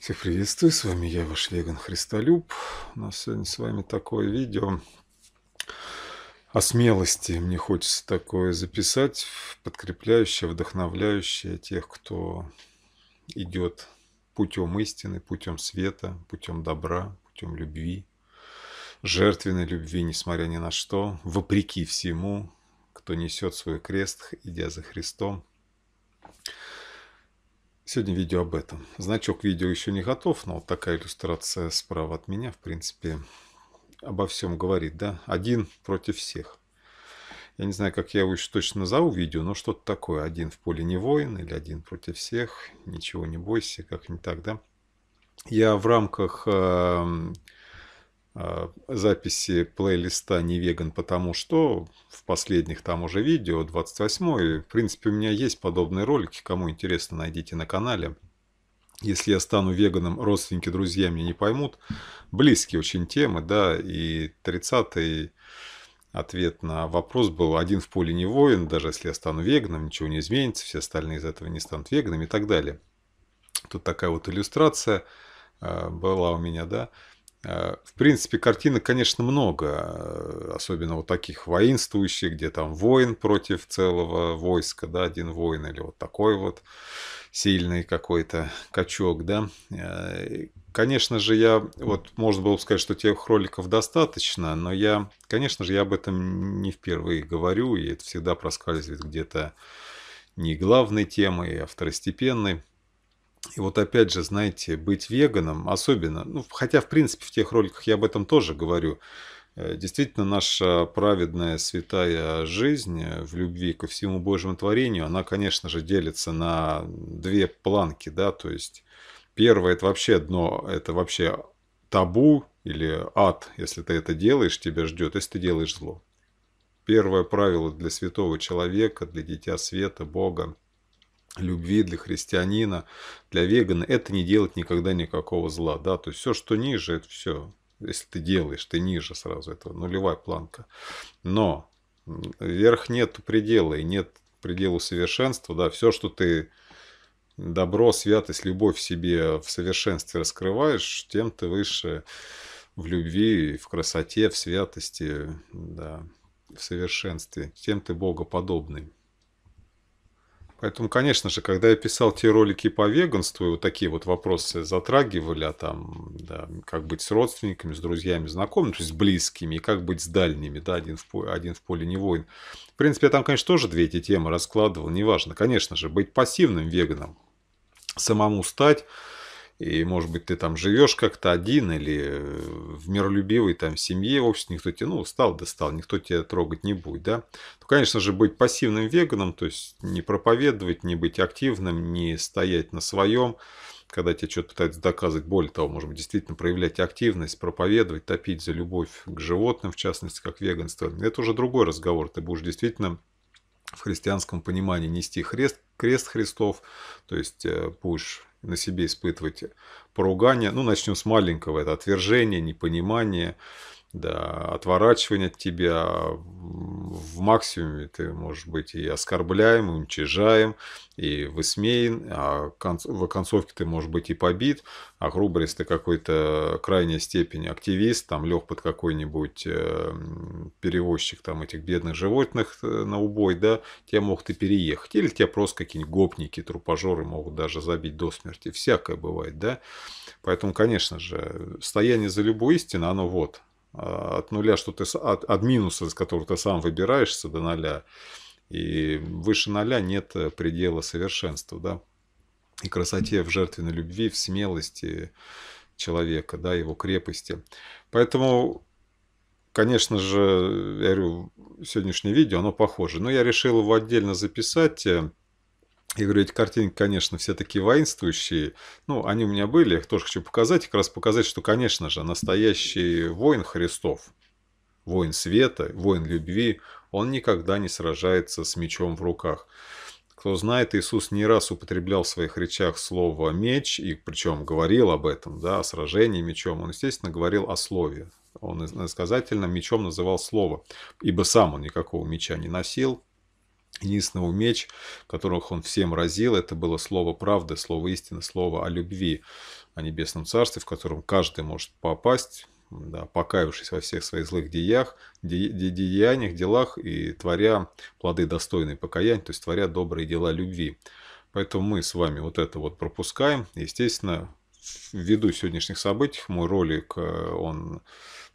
Всех приветствую, с вами я, ваш веган Христолюб. У нас сегодня с вами такое видео о смелости. Мне хочется такое записать, подкрепляющее, вдохновляющее тех, кто идет путем истины, путем света, путем добра, путем любви, жертвенной любви, несмотря ни на что, вопреки всему, кто несет свой крест, идя за Христом – Сегодня видео об этом. Значок видео еще не готов, но вот такая иллюстрация справа от меня, в принципе, обо всем говорит, да? Один против всех. Я не знаю, как я его еще точно назову видео, но что-то такое. Один в поле не воин или один против всех. Ничего не бойся, как не так, да? Я в рамках эм, Э, записи плейлиста «Не веган, потому что» в последних там уже видео, 28 В принципе, у меня есть подобные ролики, кому интересно, найдите на канале. Если я стану веганом, родственники, друзья меня не поймут. Близкие очень темы, да, и 30-й ответ на вопрос был «Один в поле не воин, даже если я стану веганом, ничего не изменится, все остальные из этого не станут веганами» и так далее. Тут такая вот иллюстрация э, была у меня, да. Э, в принципе, картинок, конечно, много, э, особенно вот таких воинствующих, где там воин против целого войска, да, один воин или вот такой вот сильный какой-то качок, да. Э, конечно же, я, вот можно было бы сказать, что тех роликов достаточно, но я, конечно же, я об этом не впервые говорю, и это всегда проскальзывает где-то не главной темой, а второстепенной. И вот опять же, знаете, быть веганом особенно, ну, хотя в принципе в тех роликах я об этом тоже говорю, э, Действительно, наша праведная святая жизнь э, в любви ко всему Божьему творению, она, конечно же, делится на две планки, да, то есть первое – это вообще дно, это вообще табу или ад, если ты это делаешь, тебя ждет, если ты делаешь зло. Первое правило для святого человека, для дитя света, Бога – любви для христианина, для вегана, это не делать никогда никакого зла. Да? То есть все, что ниже, это все. Если ты делаешь, ты ниже сразу этого, нулевая планка. Но вверх нет предела и нет предела совершенства. Да? Все, что ты добро, святость, любовь в себе в совершенстве раскрываешь, тем ты выше в любви, в красоте, в святости, да, в совершенстве. Тем ты богоподобный Поэтому, конечно же, когда я писал те ролики по веганству, и вот такие вот вопросы затрагивали, а там, да, как быть с родственниками, с друзьями, знакомыми, то есть с близкими, и как быть с дальними, да, один в, поле, один в поле не воин. В принципе, я там, конечно, тоже две эти темы раскладывал, неважно. Конечно же, быть пассивным веганом, самому стать, и, может быть, ты там живешь как-то один или э, в миролюбивой там семье, обществе, никто тебе, ну, стал достал, никто тебя трогать не будет, да. То, ну, конечно же, быть пассивным веганом, то есть не проповедовать, не быть активным, не стоять на своем, когда тебе что-то пытаются доказывать, более того, может быть, действительно проявлять активность, проповедовать, топить за любовь к животным, в частности, как веганство. Это уже другой разговор, ты будешь действительно в христианском понимании нести хрест, крест Христов, то есть э, будешь на себе испытывать поругание. Ну, начнем с маленького. Это отвержение, непонимание, да, отворачивание от тебя в максимуме. Ты можешь быть и оскорбляем, и уничижаем, и высмеян, а в концовке ты можешь быть и побит, а грубо, если ты какой-то крайней степени активист, там лег под какой-нибудь э, перевозчик там этих бедных животных э, на убой, да, тебя могут и переехать, или тебя просто какие-нибудь гопники, трупажоры могут даже забить до смерти, всякое бывает, да, поэтому, конечно же, стояние за любую истину, оно вот, а, от нуля, что ты от, от минуса, из которого ты сам выбираешься до нуля И выше нуля нет э, предела совершенства, да. И красоте в жертвенной любви, в смелости человека, да, его крепости. Поэтому, конечно же, я говорю, сегодняшнее видео, оно похоже. Но я решил его отдельно записать, э, я говорю, эти картинки, конечно, все такие воинствующие. Ну, они у меня были, я их тоже хочу показать. Как раз показать, что, конечно же, настоящий воин Христов, воин света, воин любви, он никогда не сражается с мечом в руках. Кто знает, Иисус не раз употреблял в своих речах слово «меч», и причем говорил об этом, да, о сражении мечом. Он, естественно, говорил о слове. Он иносказательно мечом называл слово, ибо сам он никакого меча не носил, Единственного меч, которых он всем разил, это было слово правды, слово истины, слово о любви, о небесном царстве, в котором каждый может попасть, да, покаявшись во всех своих злых деях, де, де, деяниях, делах и творя плоды достойные покаяния, то есть творя добрые дела любви. Поэтому мы с вами вот это вот пропускаем. Естественно, ввиду сегодняшних событий мой ролик, э, он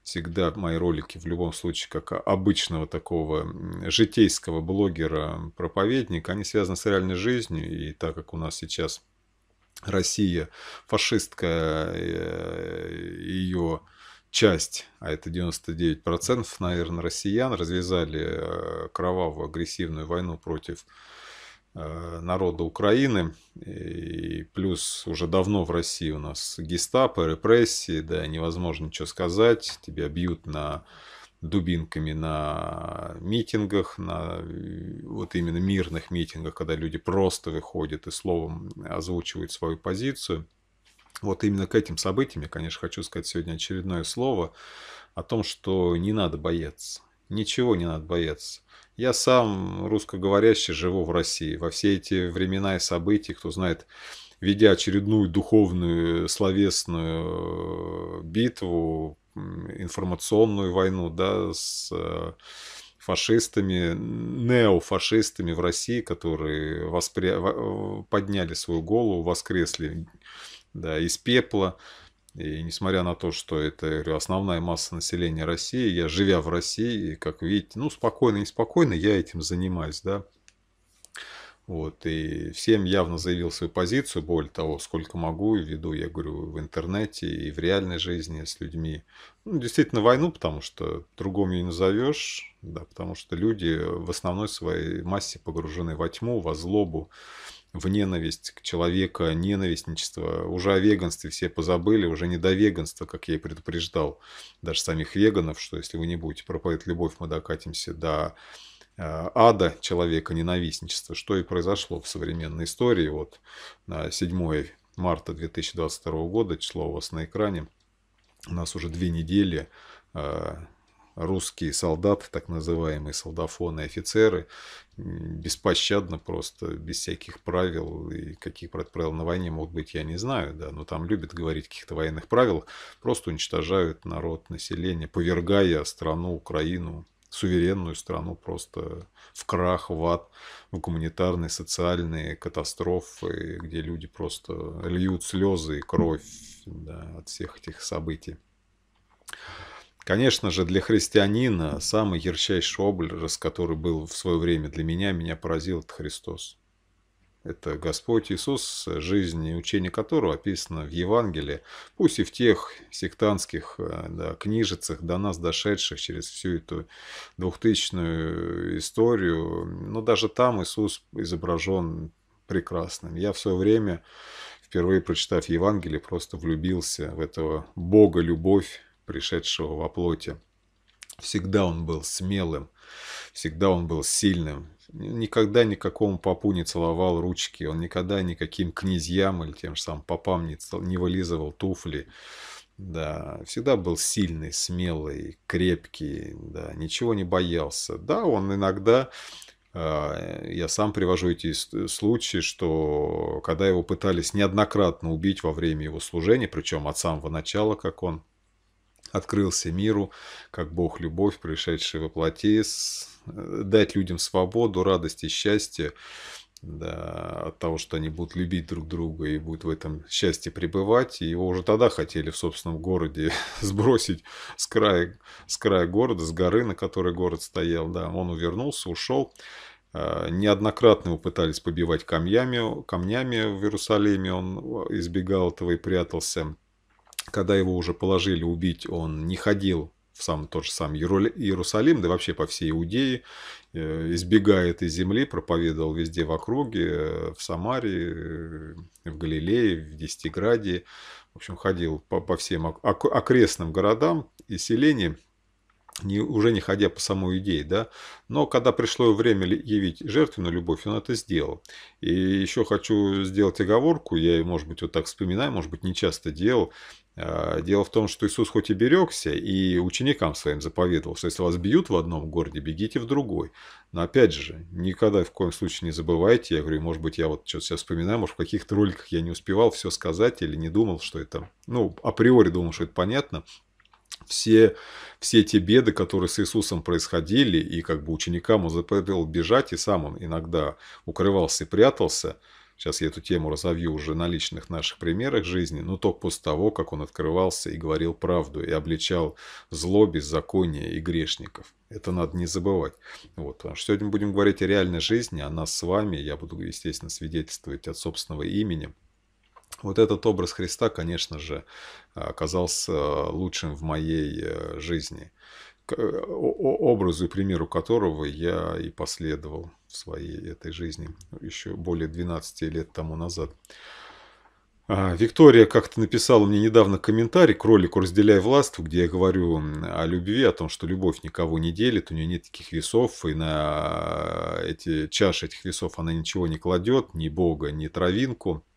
всегда мои ролики в любом случае, как обычного такого житейского блогера-проповедника, они связаны с реальной жизнью. И так как у нас сейчас Россия фашистская, э, ее часть, а это 99%, наверное, россиян, развязали э, кровавую агрессивную войну против Э, народа Украины. И плюс уже давно в России у нас гестапо, репрессии, да, невозможно ничего сказать. Тебя бьют на дубинками на митингах, на вот именно мирных митингах, когда люди просто выходят и словом озвучивают свою позицию. Вот именно к этим событиям я, конечно, хочу сказать сегодня очередное слово о том, что не надо бояться. Ничего не надо бояться. Я сам русскоговорящий живу в России. Во все эти времена и события, кто знает, ведя очередную духовную, словесную э, битву, информационную войну да, с э, фашистами, неофашистами в России, которые воспри... Э, подняли свою голову, воскресли да, из пепла. И несмотря на то, что это, я говорю, основная масса населения России, я, живя в России, как видите, ну, спокойно и спокойно, я этим занимаюсь, да. Вот, и всем явно заявил свою позицию, более того, сколько могу, веду, я говорю, в интернете и в реальной жизни с людьми. Ну, действительно, войну, потому что другому не назовешь, да, потому что люди в основной своей массе погружены во тьму, во злобу, в ненависть к человеку ненавистничество. Уже о веганстве все позабыли, уже не до веганства, как я и предупреждал даже самих веганов, что если вы не будете проповедовать любовь, мы докатимся до э, ада человека, ненавистничества, что и произошло в современной истории. Вот на 7 марта 2022 года, число у вас на экране, у нас уже две недели э, русский солдат, так называемые солдафоны, офицеры, беспощадно просто, без всяких правил. И каких правил на войне могут быть, я не знаю, да, но там любят говорить каких-то военных правил, просто уничтожают народ, население, повергая страну, Украину, суверенную страну просто в крах, в ад, в гуманитарные, социальные катастрофы, где люди просто льют слезы и кровь да, от всех этих событий. Конечно же, для христианина самый ярчайший образ, который был в свое время для меня, меня поразил, это Христос. Это Господь Иисус, жизнь и учение которого описано в Евангелии, пусть и в тех сектантских э, да, книжицах, до нас дошедших через всю эту двухтысячную историю, но даже там Иисус изображен прекрасным. Я в свое время, впервые прочитав Евангелие, просто влюбился в этого Бога любовь, пришедшего во плоти. Всегда он был смелым, всегда он был сильным, никогда никакому попу не целовал ручки, он никогда никаким князьям или тем же самым попам не, цел не вылизывал туфли. Да, всегда был сильный, смелый, крепкий, да, ничего не боялся. Да, он иногда, а, я сам привожу эти случаи, что когда его пытались неоднократно убить во время его служения, причем от самого начала, как он открылся миру, как Бог любовь, пришедший во плоти, э, дать людям свободу, радость и счастье да, от того, что они будут любить друг друга и будут в этом счастье пребывать. И его уже тогда хотели в собственном городе сбросить с края, с края города, с горы, на которой город стоял. Да, он увернулся, ушел. А, неоднократно его пытались побивать камнями, камнями в Иерусалиме, он э, избегал этого и прятался когда его уже положили убить, он не ходил в сам тот же сам Иерусалим, да вообще по всей Иудее, э, избегая этой земли, проповедовал везде в округе, э, в Самаре, э, в Галилее, в Десятиграде. В общем, ходил по, по всем окрестным городам и селениям не, уже не ходя по самой идее, да. Но когда пришло время явить жертвенную любовь, он это сделал. И еще хочу сделать оговорку, я, может быть, вот так вспоминаю, может быть, не часто делал. А, дело в том, что Иисус хоть и берегся, и ученикам своим заповедовал, что если вас бьют в одном городе, бегите в другой. Но опять же, никогда в коем случае не забывайте, я говорю, может быть, я вот что-то сейчас вспоминаю, может, в каких-то роликах я не успевал все сказать или не думал, что это, ну, априори думал, что это понятно, все, все те беды, которые с Иисусом происходили, и как бы ученикам он запретил бежать, и сам он иногда укрывался и прятался. Сейчас я эту тему разовью уже на личных наших примерах жизни, но только после того, как он открывался и говорил правду, и обличал зло, беззаконие и грешников. Это надо не забывать. Вот, потому что сегодня будем говорить о реальной жизни, о нас с вами. Я буду, естественно, свидетельствовать от собственного имени – вот этот образ Христа, конечно же, оказался э, лучшим в моей э, жизни, э, образу и примеру которого я и последовал в своей этой жизни еще более 12 лет тому назад. А, Виктория как-то написала мне недавно комментарий к ролику «Разделяй власть», где я говорю о любви, о том, что любовь никого не делит, у нее нет таких весов, и на эти чаши этих весов она ничего не кладет, ни Бога, ни травинку –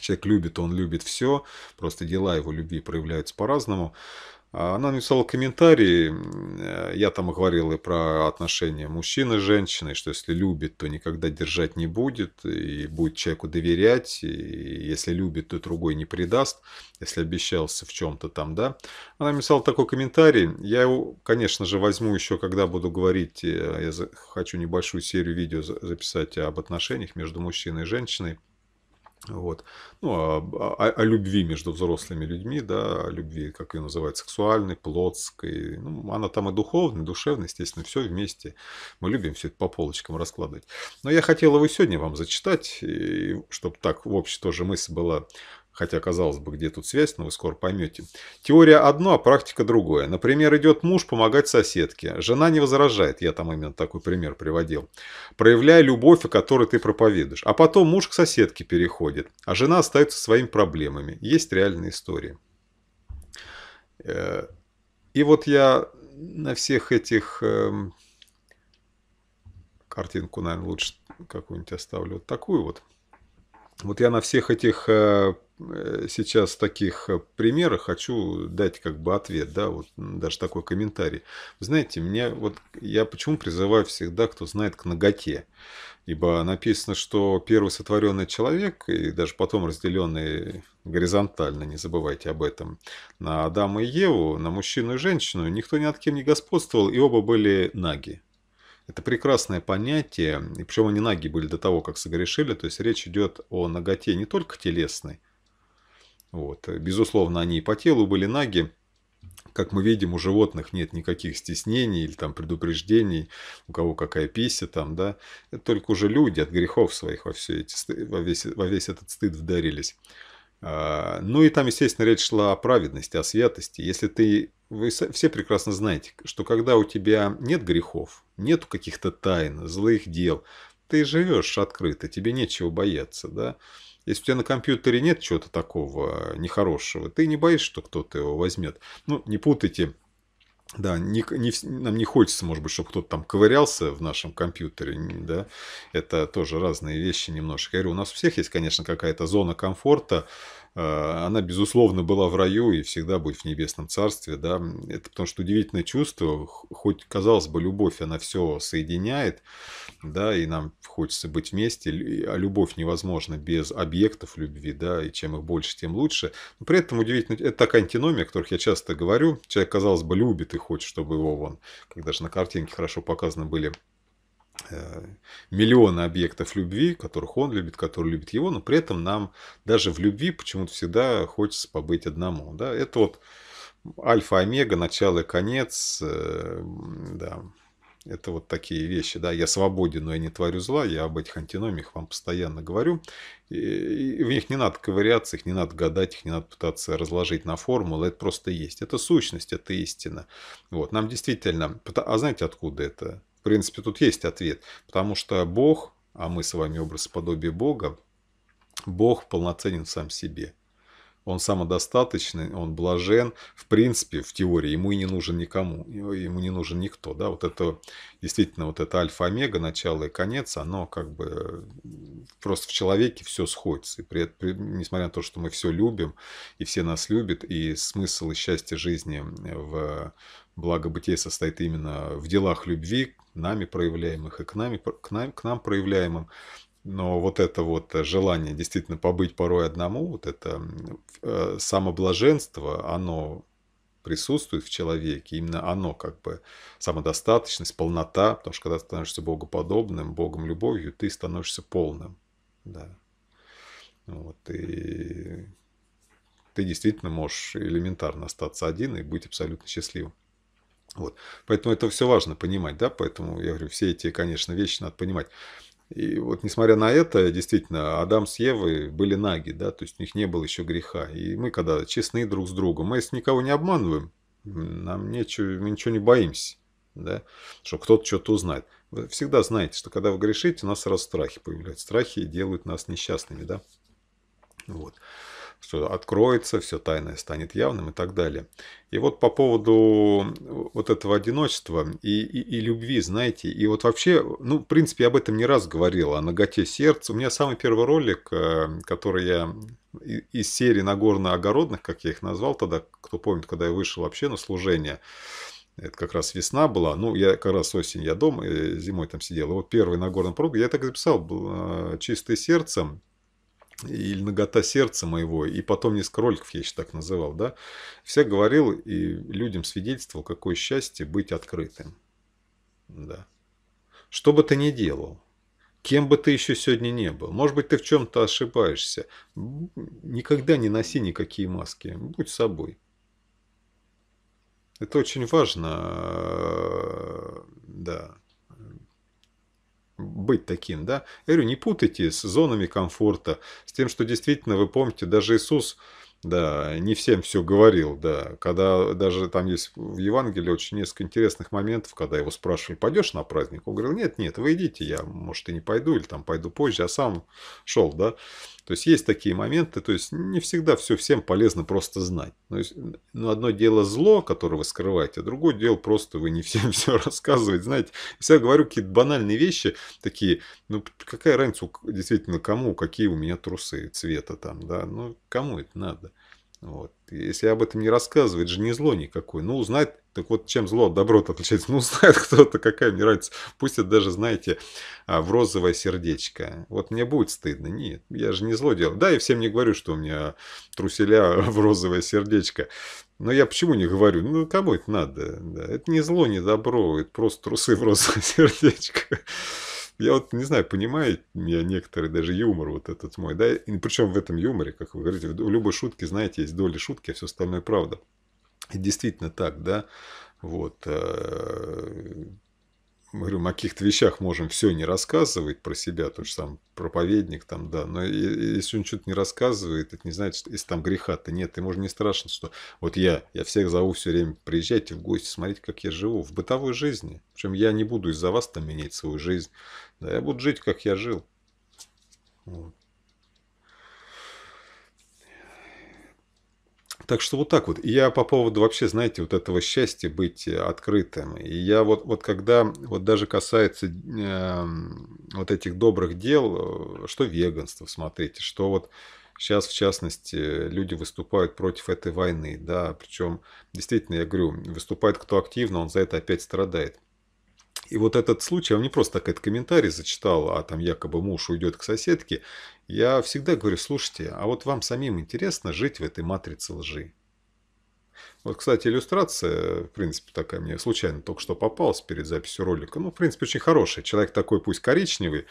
Человек любит, он любит все, просто дела его любви проявляются по-разному. А она написала комментарий, э, я там говорил и про отношения мужчины и женщины, что если любит, то никогда держать не будет, и будет человеку доверять, и если любит, то другой не предаст, если обещался в чем-то там, да. Она написала такой комментарий, я его, конечно же, возьму еще, когда буду говорить, э, я хочу небольшую серию видео записать об отношениях между мужчиной и женщиной, вот. Ну, о, о, о любви между взрослыми людьми, да, о любви, как ее называют, сексуальной, плотской. Ну, она там и духовная, душевная, естественно, все вместе. Мы любим все это по полочкам раскладывать. Но я хотел его сегодня вам зачитать, чтобы так в общем тоже мысль была, Хотя, казалось бы, где тут связь, но вы скоро поймете. Теория одно, а практика другое. Например, идет муж помогать соседке. Жена не возражает, я там именно такой пример приводил. Проявляя любовь, о которой ты проповедуешь. А потом муж к соседке переходит, а жена остается своими проблемами. Есть реальные истории. Э, и вот я на всех этих... Эм, картинку, наверное, лучше какую-нибудь оставлю. Вот такую вот. Вот я на всех этих э, Э, сейчас таких э, примерах хочу дать как бы ответ, да, вот даже такой комментарий. знаете, мне вот я почему призываю всегда, кто знает, к ноготе. Ибо написано, что первый сотворенный человек, и даже потом разделенный горизонтально, не забывайте об этом, на Адама и Еву, на мужчину и женщину, никто ни от кем не господствовал, и оба были наги. Это прекрасное понятие, и причем они наги были до того, как согрешили, то есть речь идет о ноготе не только телесной, вот. Безусловно, они и по телу были наги. Как мы видим, у животных нет никаких стеснений или там предупреждений, у кого какая пися там, да. Это только уже люди от грехов своих во, все эти, во, весь, во весь этот стыд вдарились. А, ну и там, естественно, речь шла о праведности, о святости. Если ты... Вы все прекрасно знаете, что когда у тебя нет грехов, нет каких-то тайн, злых дел, ты живешь открыто, тебе нечего бояться, да. Если у тебя на компьютере нет чего-то такого э, нехорошего, ты не боишься, что кто-то его возьмет. Ну, не путайте да, не, не, нам не хочется, может быть, чтобы кто-то там ковырялся в нашем компьютере, да, это тоже разные вещи немножко. Я говорю, у нас у всех есть, конечно, какая-то зона комфорта, а, она, безусловно, была в раю и всегда будет в небесном царстве, да, это потому что удивительное чувство, хоть, казалось бы, любовь, она все соединяет, да, и нам хочется быть вместе, а любовь невозможна без объектов любви, да, и чем их больше, тем лучше, но при этом удивительно, это такая антиномия, о которых я часто говорю, человек, казалось бы, любит и хочет, чтобы его вон, как даже на картинке хорошо показаны были Э, миллионы объектов любви, которых он любит, которые любят его, но при этом нам даже в любви почему-то всегда хочется побыть одному. Да? Это вот альфа-омега, начало и конец, э, да, это вот такие вещи, да, я свободен, но я не творю зла, я об этих антиномиях вам постоянно говорю. И в них не надо ковыряться, их не надо гадать, их не надо пытаться разложить на формулы, это просто есть. Это сущность, это истина. Вот, нам действительно, а знаете, откуда это? принципе, тут есть ответ. Потому что Бог, а мы с вами образ подобие Бога, Бог полноценен сам себе. Он самодостаточный, он блажен. В принципе, в теории ему и не нужен никому, ему не нужен никто. Да? Вот это действительно вот это альфа-омега, начало и конец, оно как бы просто в человеке все сходится. И при, при, несмотря на то, что мы все любим, и все нас любят, и смысл и счастье жизни в благобытие состоит именно в делах любви, нами проявляемых и к, нами, к, нам, к нам проявляемым. Но вот это вот желание действительно побыть порой одному, вот это э, самоблаженство, оно присутствует в человеке, именно оно как бы самодостаточность, полнота, потому что когда ты становишься богоподобным, богом любовью, ты становишься полным, да. Вот, и ты действительно можешь элементарно остаться один и быть абсолютно счастливым. Вот. Поэтому это все важно понимать, да, поэтому я говорю, все эти, конечно, вещи надо понимать. И вот несмотря на это, действительно, Адам с Евой были наги, да, то есть у них не было еще греха. И мы когда честны друг с другом, мы если никого не обманываем, нам нечего, мы ничего не боимся, да, что кто-то что-то узнает. Вы всегда знаете, что когда вы грешите, у нас сразу страхи появляются. Страхи делают нас несчастными, да. Вот что откроется, все тайное станет явным и так далее. И вот по поводу э, вот этого одиночества и, и, и любви, знаете, и вот вообще, ну, в принципе, я об этом не раз говорил, о ноготе сердца. У меня самый первый ролик, э, который я из серии Нагорно-огородных, как я их назвал тогда, кто помнит, когда я вышел вообще на служение, это как раз весна была. Ну, я как раз осень, я дома, э, зимой там сидел. И вот первый Нагорный пруд, я так и записал, «Чистое сердце», или «Нагота сердца моего», и потом несколько роликов я еще так называл, да, все говорил и людям свидетельствовал, какое счастье быть открытым, да. Что бы ты ни делал, кем бы ты еще сегодня не был, может быть, ты в чем-то ошибаешься, никогда не носи никакие маски, будь собой. Это очень важно, да быть таким, да? Я говорю, не путайте с зонами комфорта, с тем, что действительно, вы помните, даже Иисус, да, не всем все говорил, да. Когда даже там есть в Евангелии очень несколько интересных моментов, когда его спрашивали, пойдешь на праздник? Он говорил, нет, нет, вы идите, я, может, и не пойду, или там пойду позже, а сам шел, да. То есть есть такие моменты, то есть не всегда все всем полезно просто знать. То есть, ну, одно дело зло, которое вы скрываете, а другое дело просто вы не всем все рассказываете. Знаете, я говорю какие-то банальные вещи, такие, ну какая разница действительно кому, какие у меня трусы цвета там, да, ну кому это надо. Вот. Если об этом не рассказывать, же не зло никакое. Ну, узнает, так вот, чем зло от доброта отличается? Ну, узнает кто-то, какая мне нравится. Пусть это даже, знаете, а, в розовое сердечко. Вот мне будет стыдно. Нет, я же не зло делаю. Да, и всем не говорю, что у меня труселя в розовое сердечко. Но я почему не говорю? Ну, кому это надо? Да. Это не зло, не добро. Это просто трусы в розовое сердечко я вот не знаю, понимает меня некоторые даже юмор вот этот мой, да, и причем в этом юморе, как вы говорите, в любой шутке, знаете, есть доля шутки, а все остальное правда. И действительно так, да, вот, э, мы говорим, о каких-то вещах можем все не рассказывать про себя, тот же сам проповедник там, да, но если он что-то не рассказывает, это не значит, что если там греха-то нет, ему же не страшно, что вот я, я всех зову все время, приезжайте в гости, смотрите, как я живу в бытовой жизни, причем я не буду из-за вас там менять свою жизнь, да я буду жить, как я жил. Вот. Так что вот так вот. И я по поводу вообще, знаете, вот этого счастья быть э, открытым. И я вот, вот когда, вот даже касается э, вот этих добрых дел, э, что веганство, смотрите, что вот сейчас, в частности, люди выступают против этой войны, да, причем, действительно, я говорю, выступает кто активно, он за это опять страдает. И вот этот случай, он не просто так этот комментарий зачитал, а там якобы муж уйдет к соседке. Я всегда говорю, слушайте, а вот вам самим интересно жить в этой матрице лжи? Вот, кстати, иллюстрация, в принципе, такая мне случайно только что попалась перед записью ролика. Ну, в принципе, очень хорошая. Человек такой, пусть коричневый,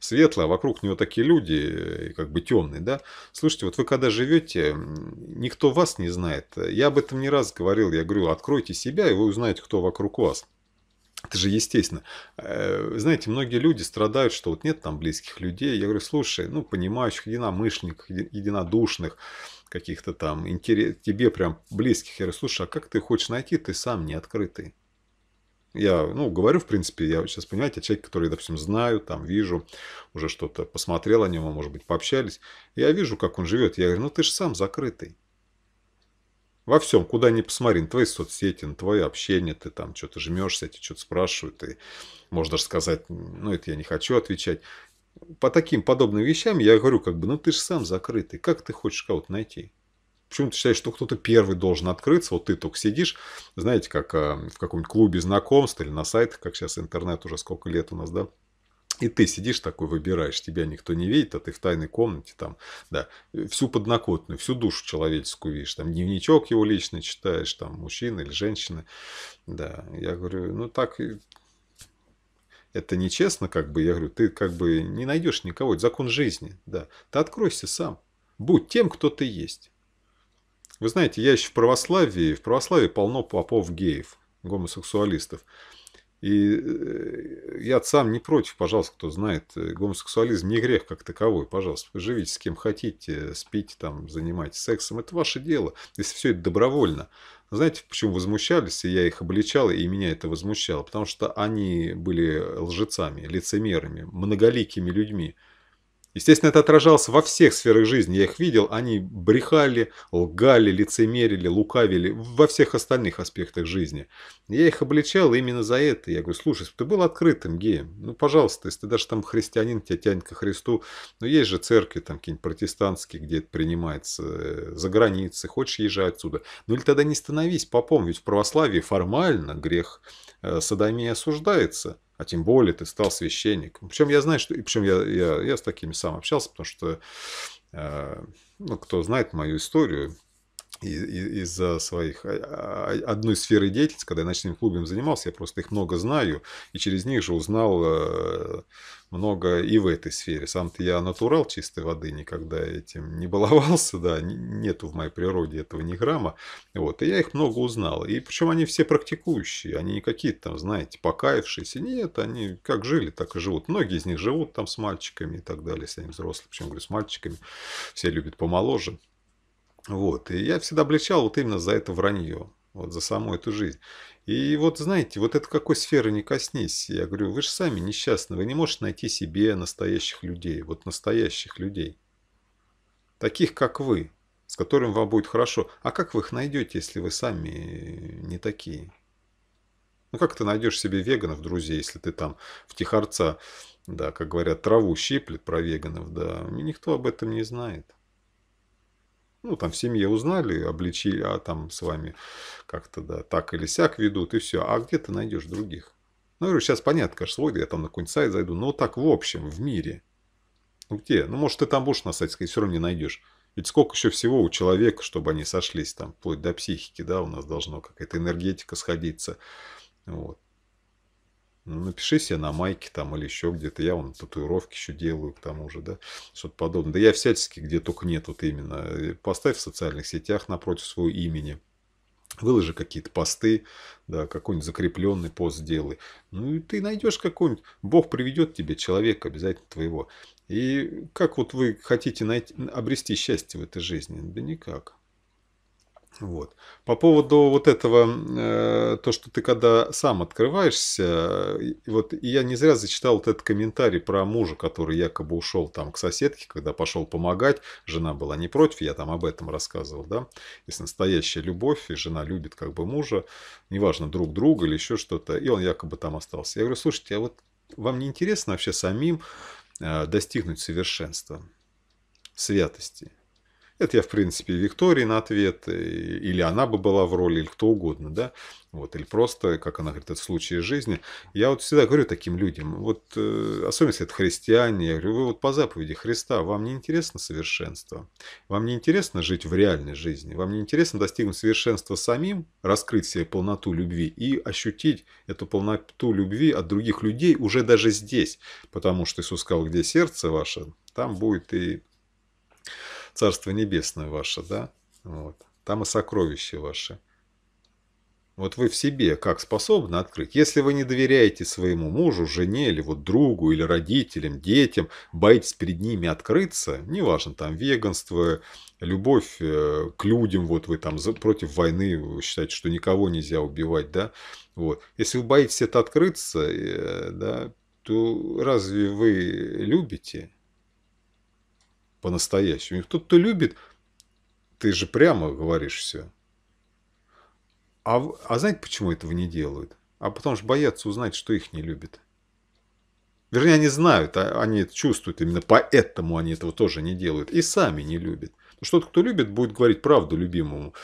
светлый, а вокруг него такие люди, э, как бы темные, да. Слушайте, вот вы когда живете, никто вас не знает. Я об этом не раз говорил. Я говорю, откройте себя, и вы узнаете, кто вокруг вас. Это же естественно. Э, знаете, многие люди страдают, что вот нет там близких людей. Я говорю, слушай, ну, понимающих, единомышленников, единодушных, каких-то там интерес, тебе прям близких. Я говорю, слушай, а как ты хочешь найти, ты сам не открытый. Я, ну, говорю, в принципе, я сейчас, понимаете, человек, который, допустим, знаю, там, вижу, уже что-то посмотрел о нем, может быть, пообщались. Я вижу, как он живет. Я говорю, ну, ты же сам закрытый. Во всем, куда ни посмотри, на твои соцсети, на твое общение, ты там что-то жмешься, тебе что-то спрашивают, и можно даже сказать, ну, это я не хочу отвечать. По таким подобным вещам я говорю, как бы, ну, ты же сам закрытый, как ты хочешь кого-то найти? Почему ты считаешь, что кто-то первый должен открыться, вот ты только сидишь, знаете, как э, в каком-нибудь клубе знакомств или на сайтах, как сейчас интернет уже сколько лет у нас, да, и ты сидишь такой, выбираешь, тебя никто не видит, а ты в тайной комнате там, да, всю поднакотную, всю душу человеческую видишь, там дневничок его лично читаешь, там мужчина или женщина, да. Я говорю, ну так это нечестно, как бы, я говорю, ты как бы не найдешь никого, это закон жизни, да. Ты откройся сам, будь тем, кто ты есть. Вы знаете, я еще в православии, в православии полно попов-геев, гомосексуалистов. И э, я сам не против, пожалуйста, кто знает, э, гомосексуализм не грех как таковой, пожалуйста, живите с кем хотите, э, спите там, занимайтесь сексом, это ваше дело, если все это добровольно. Знаете, почему возмущались, и я их обличал, и меня это возмущало? Потому что они были лжецами, лицемерами, многоликими людьми. Естественно, это отражалось во всех сферах жизни. Я их видел, они брехали, лгали, лицемерили, лукавили во всех остальных аспектах жизни. Я их обличал именно за это. Я говорю, слушай, ты был открытым геем, ну, пожалуйста, если ты даже там христианин, тебя тянет ко Христу, но ну, есть же церкви там какие-нибудь протестантские, где это принимается, э, за границей, хочешь, езжай отсюда. Ну, или тогда не становись попом, ведь в православии формально грех э, садомии осуждается а тем более ты стал священником. Причем я знаю, что... И причем я, я, я с такими сам общался, потому что, э, ну, кто знает мою историю, из-за своих а, а, а, одной сферы деятельности, когда я ночным клубом занимался, я просто их много знаю, и через них же узнал э, много и в этой сфере. Сам-то я натурал чистой воды, никогда этим не баловался, да, нету в моей природе этого ни грамма. Вот, и я их много узнал. И причем они все практикующие, они не какие-то там, знаете, покаявшиеся. Нет, они как жили, так и живут. Многие из них живут там с мальчиками и так далее, с они взрослые, причем, говорю, с мальчиками. Все любят помоложе. Вот. И я всегда обличал вот именно за это вранье, вот за саму эту жизнь. И вот знаете, вот это какой сферы не коснись. Я говорю, вы же сами несчастны, вы не можете найти себе настоящих людей, вот настоящих людей. Таких, как вы, с которым вам будет хорошо. А как вы их найдете, если вы сами не такие? Ну как ты найдешь себе веганов, друзей, если ты там в Тихорца, да, как говорят, траву щиплет про веганов, да, никто об этом не знает ну, там в семье узнали, обличили, а там с вами как-то, да, так или сяк ведут, и все. А где ты найдешь других? Ну, я говорю, сейчас понятно, конечно, свой, я там на какой-нибудь сайт зайду, но вот так в общем, в мире. Ну, где? Ну, может, ты там будешь на сайте, все равно не найдешь. Ведь сколько еще всего у человека, чтобы они сошлись, там, вплоть до психики, да, у нас должно какая-то энергетика сходиться. Вот напиши себе на майке там или еще где-то. Я вон татуировки еще делаю к тому же, да, что-то подобное. Да я всячески где только нет вот именно. Э, поставь в социальных сетях напротив своего имени. Выложи какие-то посты, да, какой-нибудь закрепленный пост сделай. Ну, и ты найдешь какой-нибудь, Бог приведет тебе человека обязательно твоего. И как вот вы хотите найти, обрести счастье в этой жизни? Да никак. Вот. По поводу вот этого, э, то, что ты когда сам открываешься, вот я не зря зачитал вот этот комментарий про мужа, который якобы ушел там к соседке, когда пошел помогать, жена была не против, я там об этом рассказывал, да, если настоящая любовь, и жена любит как бы мужа, неважно, друг друга или еще что-то, и он якобы там остался. Я говорю, слушайте, а вот вам не интересно вообще самим э, достигнуть совершенства, святости? Это я, в принципе, Виктории на ответ, или она бы была в роли, или кто угодно, да, вот, или просто, как она говорит, это случай жизни. Я вот всегда говорю таким людям, вот, э, особенно если это христиане, я говорю, вы вот по заповеди Христа, вам не интересно совершенство, вам не интересно жить в реальной жизни, вам не интересно достигнуть совершенства самим, раскрыть себе полноту любви и ощутить эту полноту любви от других людей уже даже здесь, потому что Иисус сказал, где сердце ваше, там будет и Царство Небесное ваше, да? Вот. Там и сокровища ваши. Вот вы в себе как способны открыть? Если вы не доверяете своему мужу, жене или вот другу, или родителям, детям, боитесь перед ними открыться, неважно, там веганство, любовь э, к людям, вот вы там против войны, вы считаете, что никого нельзя убивать, да? Вот. Если вы боитесь это открыться, э, да, то разве вы любите? по-настоящему. И тот, то любит, ты же прямо говоришь все. А, а знаете, почему этого не делают? А потому что боятся узнать, что их не любят. Вернее, они знают, а они это чувствуют, именно поэтому они этого тоже не делают. И сами не любят. что то кто любит, будет говорить правду любимому.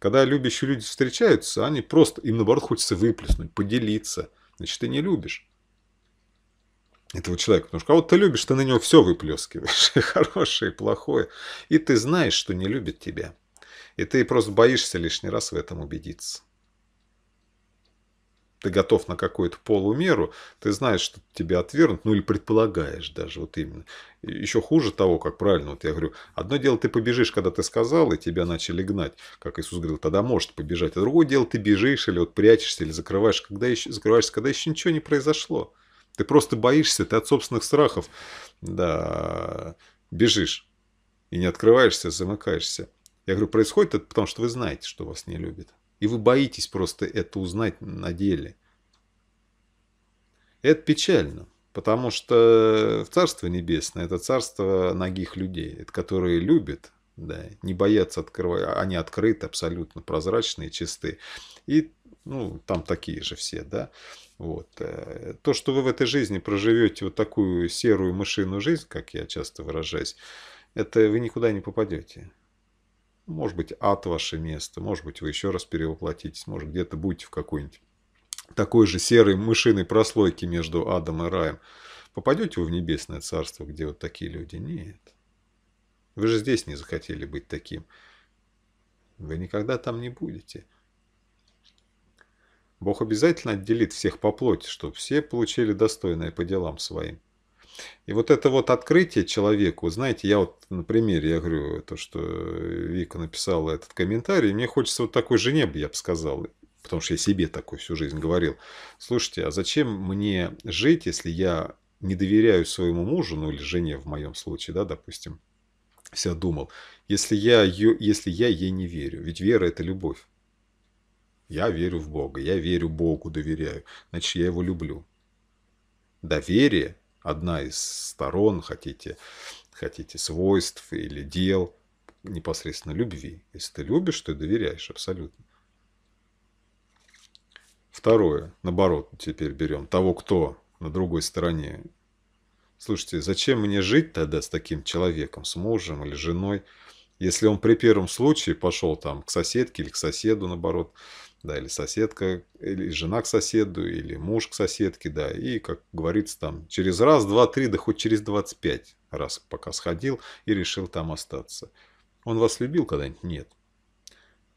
Когда любящие люди встречаются, они просто, им наоборот хочется выплеснуть, поделиться. Значит, ты не любишь этого человека. Потому что кого-то «А ты любишь, ты на него все выплескиваешь, и хорошее, и плохое. И ты знаешь, что не любит тебя. И ты просто боишься лишний раз в этом убедиться. Ты готов на какую-то полумеру, ты знаешь, что тебя отвернут, ну или предполагаешь даже, вот именно. еще хуже того, как правильно, вот я говорю, одно дело ты побежишь, когда ты сказал, и тебя начали гнать, как Иисус говорил, тогда может побежать, а другое дело ты бежишь или вот прячешься, или закрываешь, когда еще, закрываешься, когда еще ничего не произошло. Ты просто боишься, ты от собственных страхов да, бежишь и не открываешься, а замыкаешься. Я говорю, происходит это потому, что вы знаете, что вас не любят. И вы боитесь просто это узнать на деле. Это печально, потому что в Царство Небесное – это царство ногих людей, это которые любят, да, не боятся открывать, они открыты абсолютно, прозрачные, чистые. И ну, там такие же все, да. Вот. Э, то, что вы в этой жизни проживете вот такую серую машину жизнь, как я часто выражаюсь, это вы никуда не попадете. Может быть, ад ваше место, может быть, вы еще раз перевоплотитесь, может, где-то будете в какой-нибудь такой же серой мышиной прослойке между адом и раем. Попадете вы в небесное царство, где вот такие люди? Нет. Вы же здесь не захотели быть таким. Вы никогда там не будете. Бог обязательно отделит всех по плоти, чтобы все получили достойное по делам своим. И вот это вот открытие человеку, знаете, я вот на примере, я говорю, то, что Вика написала этот комментарий, мне хочется вот такой жене бы, я бы сказал, потому что я себе такой всю жизнь говорил, слушайте, а зачем мне жить, если я не доверяю своему мужу, ну или жене в моем случае, да, допустим, все думал, если я, ее, если я ей не верю, ведь вера – это любовь. Я верю в Бога, я верю Богу, доверяю, значит, я его люблю. Доверие – одна из сторон, хотите, хотите свойств или дел непосредственно любви. Если ты любишь, ты доверяешь абсолютно. Второе, наоборот, теперь берем того, кто на другой стороне. Слушайте, зачем мне жить тогда с таким человеком, с мужем или женой, если он при первом случае пошел там к соседке или к соседу, наоборот, да, или соседка, или жена к соседу, или муж к соседке, да, и, как говорится, там, через раз, два, три, да хоть через 25 раз, пока сходил и решил там остаться. Он вас любил когда-нибудь? Нет.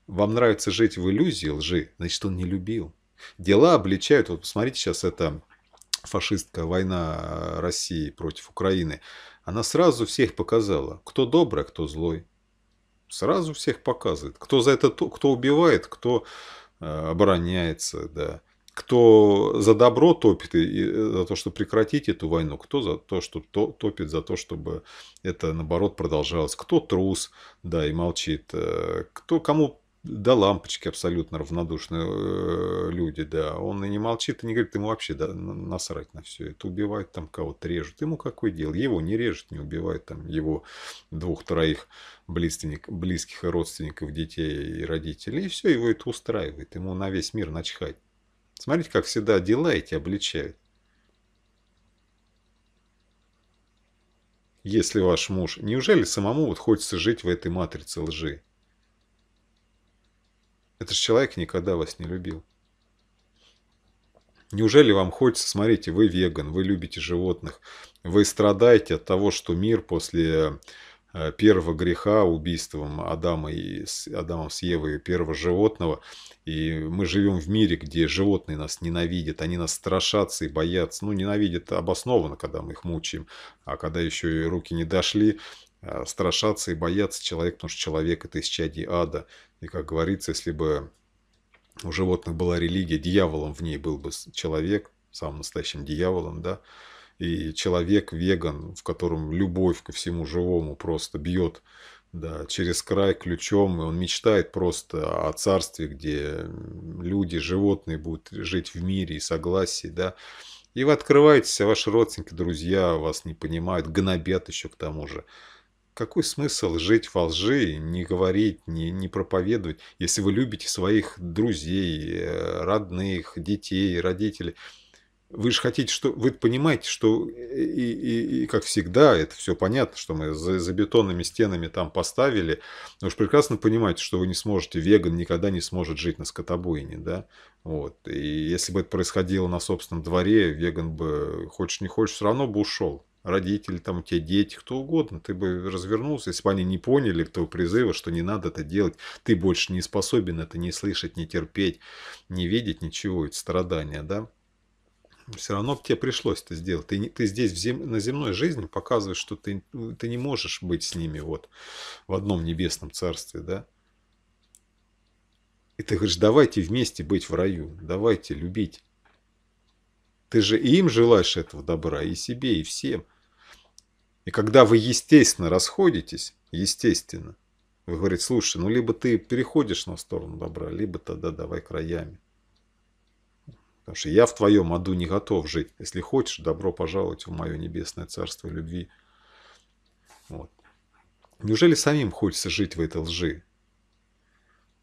Вам нравится жить в иллюзии лжи, значит, он не любил. Дела обличают, вот посмотрите сейчас, это фашистская война э, России против Украины, она сразу всех показала, кто добрый, а кто злой. Сразу всех показывает, кто за это, кто убивает, кто Э, обороняется, да. Кто за добро топит и за то, чтобы прекратить эту войну, кто за то, что топит за то, чтобы это, наоборот, продолжалось, кто трус, да, и молчит, э, кто кому да лампочки абсолютно равнодушные э, люди, да. Он и не молчит, и не говорит, ему вообще да, насрать на все это. убивает, там кого-то, режут. Ему какое дело? Его не режут, не убивают там его двух-троих близких, близких родственников, детей и родителей. И все, его это устраивает. Ему на весь мир начхать. Смотрите, как всегда дела эти обличают. Если ваш муж... Неужели самому вот хочется жить в этой матрице лжи? Это же человек никогда вас не любил. Неужели вам хочется, смотрите, вы веган, вы любите животных, вы страдаете от того, что мир после э, первого греха убийством Адама и с Адамом с Евой, первого животного. И мы живем в мире, где животные нас ненавидят, они нас страшатся и боятся. Ну, ненавидят обоснованно, когда мы их мучаем, а когда еще и руки не дошли, э, страшатся и боятся человек, потому что человек – это исчадие ада. И, как говорится, если бы у животных была религия, дьяволом в ней был бы человек, самым настоящим дьяволом, да, и человек веган, в котором любовь ко всему живому просто бьет да, через край ключом, и он мечтает просто о царстве, где люди, животные будут жить в мире и согласии, да, и вы открываетесь, а ваши родственники, друзья вас не понимают, гнобят еще к тому же какой смысл жить во лжи, не говорить, не, не проповедовать, если вы любите своих друзей, э, родных, детей, родителей? Вы же хотите, что вы понимаете, что э, и, и, и как всегда, это все понятно, что мы за, за бетонными стенами там поставили, но уж прекрасно понимаете, что вы не сможете, веган никогда не сможет жить на скотобойне, да? Вот. И если бы это происходило на собственном дворе, веган бы, хочешь не хочешь, все равно бы ушел родители, там у тебя дети, кто угодно, ты бы развернулся, если бы они не поняли твоего призыва, что не надо это делать, ты больше не способен это не слышать, не терпеть, не видеть ничего, эти страдания, да? Все равно тебе пришлось это сделать. Ты, ты здесь в зем, на земной жизни показываешь, что ты, ты не можешь быть с ними вот в одном небесном царстве, да? И ты говоришь, давайте вместе быть в раю, давайте любить. Ты же им желаешь этого добра, и себе, и всем. И когда вы естественно расходитесь, естественно, вы говорите, слушай, ну либо ты переходишь на сторону добра, либо тогда давай краями. Потому что я в твоем аду не готов жить. Если хочешь, добро пожаловать в мое небесное царство любви. Вот. Неужели самим хочется жить в этой лжи?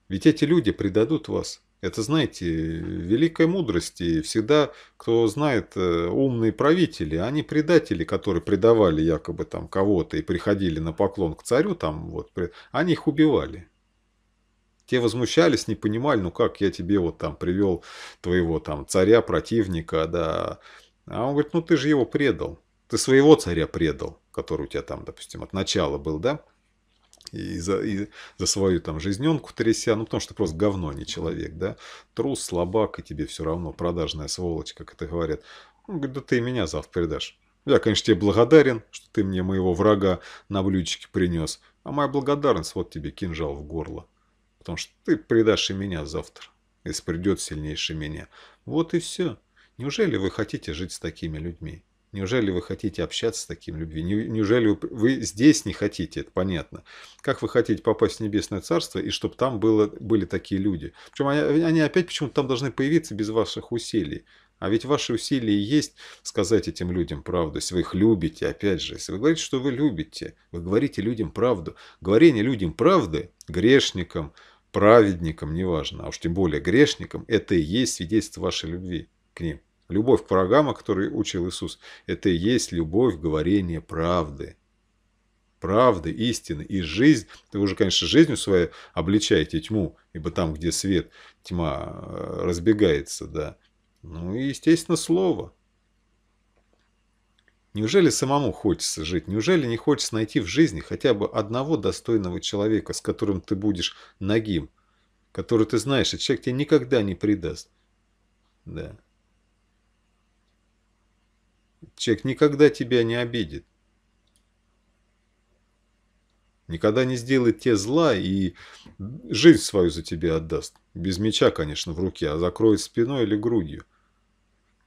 Ведь эти люди предадут вас это, знаете, великая мудрость, и всегда, кто знает, э, умные правители, они а предатели, которые предавали якобы там кого-то и приходили на поклон к царю, там вот, они их убивали. Те возмущались, не понимали, ну как я тебе вот там привел твоего там царя, противника, да. А он говорит, ну ты же его предал, ты своего царя предал, который у тебя там, допустим, от начала был, да и за, и за свою там жизненку тряся, ну потому что просто говно, а не человек, да, трус, слабак, и тебе все равно, продажная сволочь, как это говорят. Он говорит, да ты меня завтра предашь. Я, конечно, тебе благодарен, что ты мне моего врага на блюдечке принес, а моя благодарность, вот тебе кинжал в горло, потому что ты предашь и меня завтра, если придет сильнейший меня. Вот и все. Неужели вы хотите жить с такими людьми? Неужели вы хотите общаться с таким любви? Неужели вы, вы здесь не хотите? Это понятно. Как вы хотите попасть в Небесное Царство и чтобы там было, были такие люди? Причем они, они опять почему-то там должны появиться без ваших усилий. А ведь ваши усилия есть сказать этим людям правду, если вы их любите, опять же. Если вы говорите, что вы любите, вы говорите людям правду. Говорение людям правды, грешникам, праведникам, неважно, а уж тем более грешникам, это и есть свидетельство вашей любви к ним. Любовь к врагам, о которой учил Иисус, это и есть любовь говорения правды. Правды, истины и жизнь. Ты уже, конечно, жизнью своей обличаете тьму, ибо там, где свет, тьма э, разбегается, да. Ну и, естественно, слово. Неужели самому хочется жить? Неужели не хочется найти в жизни хотя бы одного достойного человека, с которым ты будешь нагим, который ты знаешь, и человек тебя никогда не предаст? Да. Человек никогда тебя не обидит. Никогда не сделает те зла и жизнь свою за тебя отдаст. Без меча, конечно, в руке, а закроет спиной или грудью.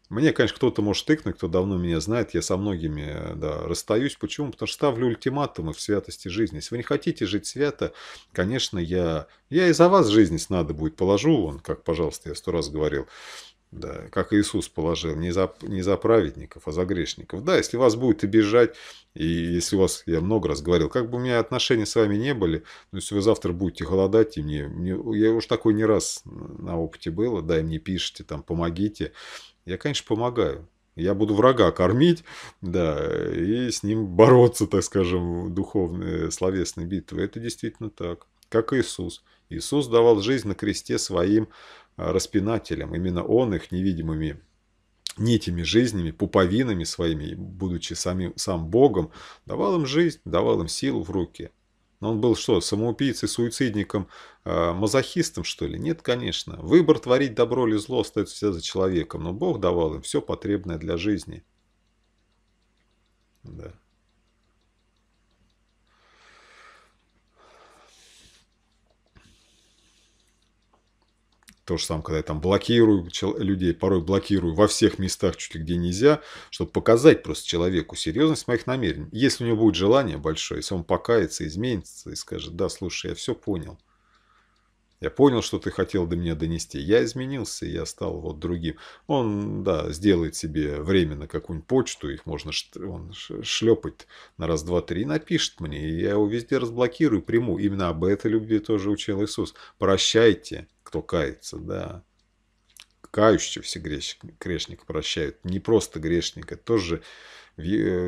Мне, конечно, кто-то может тыкнуть, кто давно меня знает, я со многими да, расстаюсь. Почему? Потому что ставлю ультиматумы в святости жизни. Если вы не хотите жить свято, конечно, я, я и за вас жизнь надо будет положу, вон, как, пожалуйста, я сто раз говорил. Да, как Иисус положил, не за, не за праведников, а за грешников. Да, если вас будет обижать, и если у вас, я много раз говорил, как бы у меня отношения с вами не были, но если вы завтра будете голодать, и мне, мне я уж такой не раз на опыте было, да, и мне пишите, там, помогите, я, конечно, помогаю. Я буду врага кормить, да, и с ним бороться, так скажем, духовной, э, словесной битвы, Это действительно так, как Иисус. Иисус давал жизнь на кресте своим распинателем. Именно он их невидимыми нитями жизнями, пуповинами своими, будучи самим, сам Богом, давал им жизнь, давал им силу в руки. Но он был что, самоубийцей, суицидником, э, мазохистом, что ли? Нет, конечно. Выбор творить добро или зло остается всегда за человеком, но Бог давал им все потребное для жизни. Да. То же самое, когда я там блокирую людей, порой блокирую во всех местах, чуть ли где нельзя, чтобы показать просто человеку серьезность моих намерений. Если у него будет желание большое, если он покается, изменится и скажет, да, слушай, я все понял. Я понял, что ты хотел до меня донести. Я изменился, я стал вот другим. Он, да, сделает себе временно какую-нибудь почту, их можно он шлепать на раз, два, три, и напишет мне. И я его везде разблокирую, приму. Именно об этой любви тоже учил Иисус. Прощайте, кто кается, да. Кающий все грешник, грешник прощают. Не просто грешника. Тоже в,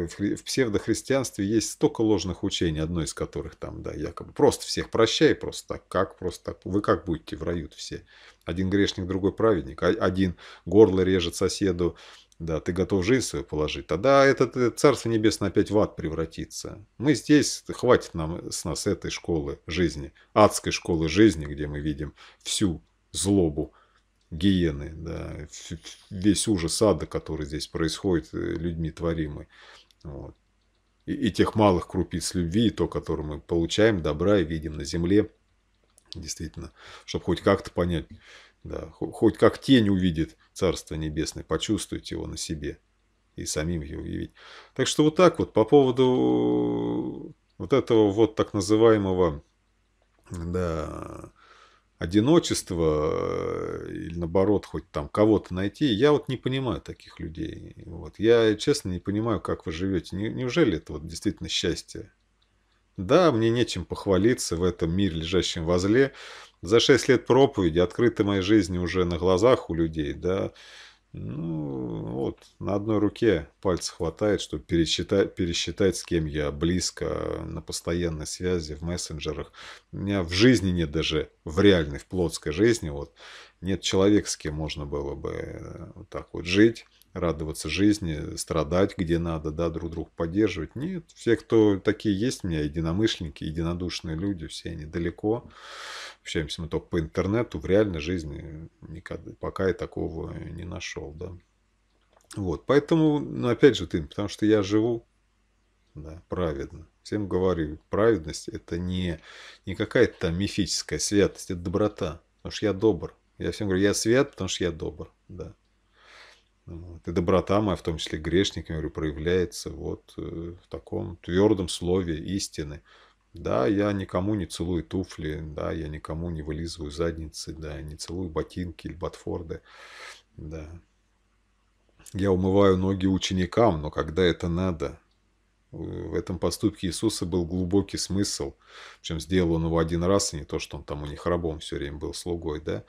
в псевдохристианстве есть столько ложных учений, одно из которых там, да, якобы просто всех прощай, просто так, как, просто так. Вы как будете в раю все? Один грешник, другой праведник. А, один горло режет соседу, да, ты готов жизнь свою положить. Тогда это э, Царство Небесное опять в ад превратится. Мы здесь, хватит нам с нас этой школы жизни, адской школы жизни, где мы видим всю злобу гиены, да, весь ужас ада, который здесь происходит э, людьми творимый. Вот. И, и тех малых крупиц любви, и то, которое мы получаем, добра и видим на земле. Действительно, чтобы хоть как-то понять, да, хоть как тень увидит Царство Небесное, почувствует его на себе и самим его явить. Так что вот так вот по поводу вот этого вот так называемого да, одиночества э, или наоборот хоть там кого-то найти, я вот не понимаю таких людей. Вот. Я честно не понимаю, как вы живете. Неужели это вот действительно счастье? Да, мне нечем похвалиться в этом мире, лежащем возле за шесть лет проповеди, открыты моей жизни уже на глазах у людей, да, ну, вот, на одной руке пальца хватает, чтобы пересчитать, пересчитать, с кем я близко, на постоянной связи, в мессенджерах. У меня в жизни нет даже, в реальной, в плотской жизни, вот, нет человека, с кем можно было бы э, вот так вот жить радоваться жизни, страдать где надо, да, друг друга поддерживать. Нет, все, кто такие есть у меня, единомышленники, единодушные люди, все они далеко. Общаемся мы только по интернету, в реальной жизни никогда, пока я такого не нашел, да. Вот, поэтому, ну, опять же, ты, потому что я живу, да, праведно. Всем говорю, праведность – это не, не какая-то там мифическая святость, это доброта, потому что я добр. Я всем говорю, я свят, потому что я добр, да. Вот. И доброта моя, в том числе грешниками, говорю, проявляется вот э, в таком твердом слове истины. Да, я никому не целую туфли, да, я никому не вылизываю задницы, да, не целую ботинки или ботфорды, да. Я умываю ноги ученикам, но когда это надо, э, в этом поступке Иисуса был глубокий смысл. Причем сделал он его один раз, и не то, что он там у них рабом все время был слугой, да.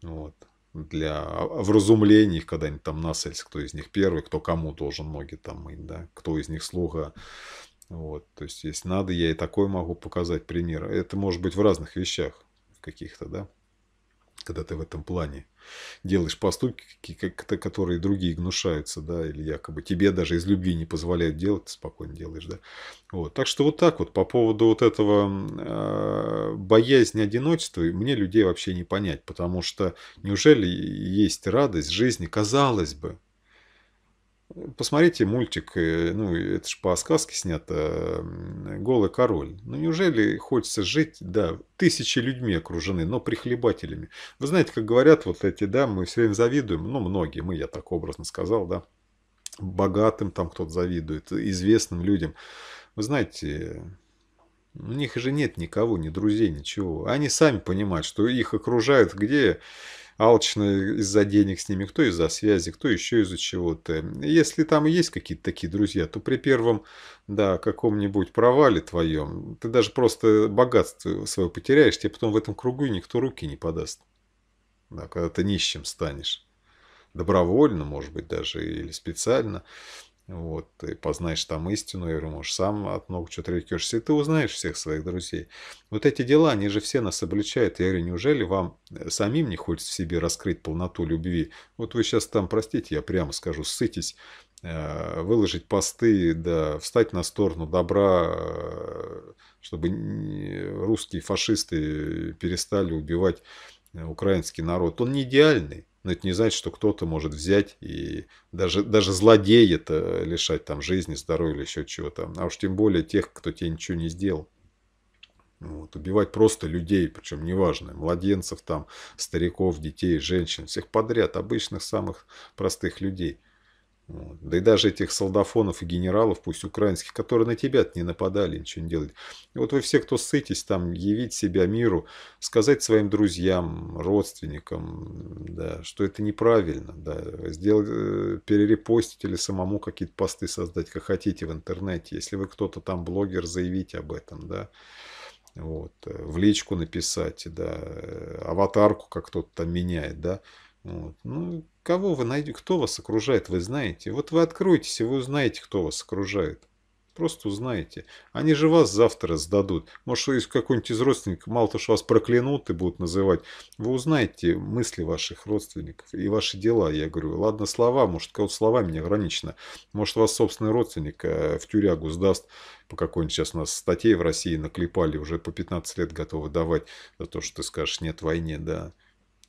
Вот для а, а, вразумления их когда-нибудь там насельц, кто из них первый, кто кому должен ноги там мыть, да, кто из них слуга. Вот, то есть, если надо, я и такой могу показать пример. Это может быть в разных вещах каких-то, да когда ты в этом плане делаешь поступки, которые другие гнушаются, да, или якобы тебе даже из любви не позволяют делать, ты спокойно делаешь, да. Вот. Так что вот так вот, по поводу вот этого э, боязни одиночества, мне людей вообще не понять, потому что неужели есть радость жизни, казалось бы, Посмотрите мультик, э, ну это же по сказке снято, «Голый король». Ну неужели хочется жить, да, тысячи людьми окружены, но прихлебателями. Вы знаете, как говорят вот эти, да, мы все время завидуем, ну многие, мы, я так образно сказал, да, богатым там кто-то завидует, известным людям. Вы знаете, у них же нет никого, ни друзей, ничего. Они сами понимают, что их окружают где Алчно из-за денег с ними, кто из-за связи, кто еще из-за чего-то. Если там и есть какие-то такие друзья, то при первом, да, каком-нибудь провале твоем, ты даже просто богатство свое потеряешь, тебе потом в этом кругу никто руки не подаст. Да, когда ты нищим станешь. Добровольно, может быть, даже, или специально. Вот, и познаешь там истину, я говорю, может, сам от ног что-то рекешься, и ты узнаешь всех своих друзей. Вот эти дела, они же все нас обличают. Я говорю, неужели вам э, самим не хочется в себе раскрыть полноту любви? Вот вы сейчас там, простите, я прямо скажу, ссытесь, э, выложить посты, да, встать на сторону добра, э, чтобы русские фашисты перестали убивать украинский народ. Он не идеальный, но это не значит, что кто-то может взять и даже, даже злодей это лишать там жизни, здоровья или еще чего-то. А уж тем более тех, кто тебе ничего не сделал. Вот, убивать просто людей, причем неважно, младенцев там, стариков, детей, женщин, всех подряд, обычных самых простых людей. Да и даже этих солдафонов и генералов, пусть украинских, которые на тебя не нападали, ничего не делали. И вот вы все, кто сытесь, там, явить себя миру, сказать своим друзьям, родственникам, да, что это неправильно, да, сделать, э, перерепостить или самому какие-то посты создать, как хотите в интернете, если вы кто-то там блогер, заявите об этом, да вот, э, в личку написать, да, э, аватарку как кто-то там меняет, да, вот, ну, Кого вы найдете, кто вас окружает, вы знаете. Вот вы откроетесь, и вы узнаете, кто вас окружает. Просто узнаете. Они же вас завтра сдадут. Может, из какой-нибудь из родственников, мало того, что вас проклянут и будут называть. Вы узнаете мысли ваших родственников и ваши дела, я говорю. Ладно, слова, может, кого-то словами не ограничено. Может, вас собственный родственник э, в тюрягу сдаст по какой-нибудь сейчас у нас статей в России наклепали, уже по 15 лет готовы давать за то, что ты скажешь «нет войне», да.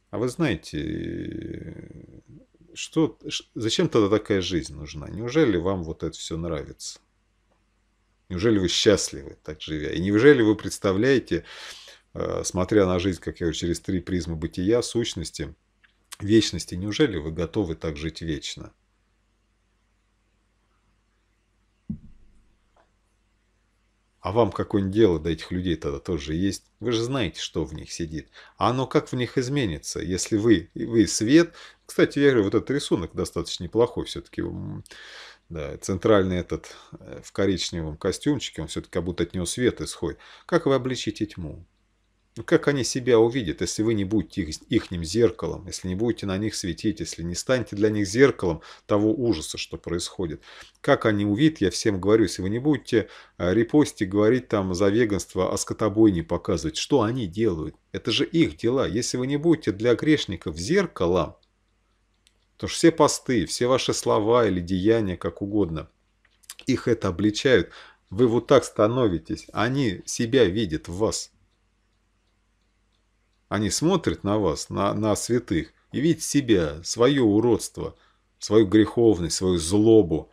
А вы знаете, что, зачем тогда такая жизнь нужна? Неужели вам вот это все нравится? Неужели вы счастливы так живя? И неужели вы представляете, э, смотря на жизнь, как я говорю, через три призмы бытия, сущности, вечности, неужели вы готовы так жить вечно? А вам какое-нибудь дело до этих людей тогда тоже есть? Вы же знаете, что в них сидит. А оно как в них изменится, если вы, вы свет... Кстати, я говорю, вот этот рисунок достаточно неплохой все-таки. Да, центральный этот э, в коричневом костюмчике, он все-таки как будто от него свет исходит. Как вы обличите тьму? Ну Как они себя увидят, если вы не будете их, ихним зеркалом, если не будете на них светить, если не станете для них зеркалом того ужаса, что происходит? Как они увидят, я всем говорю, если вы не будете э, репостить, говорить там за веганство, о а скотобойне показывать, что они делают? Это же их дела. Если вы не будете для грешников зеркалом, то все посты, все ваши слова или деяния, как угодно, их это обличают. Вы вот так становитесь, они себя видят в вас. Они смотрят на вас, на, на святых, и видят себя, свое уродство, свою греховность, свою злобу.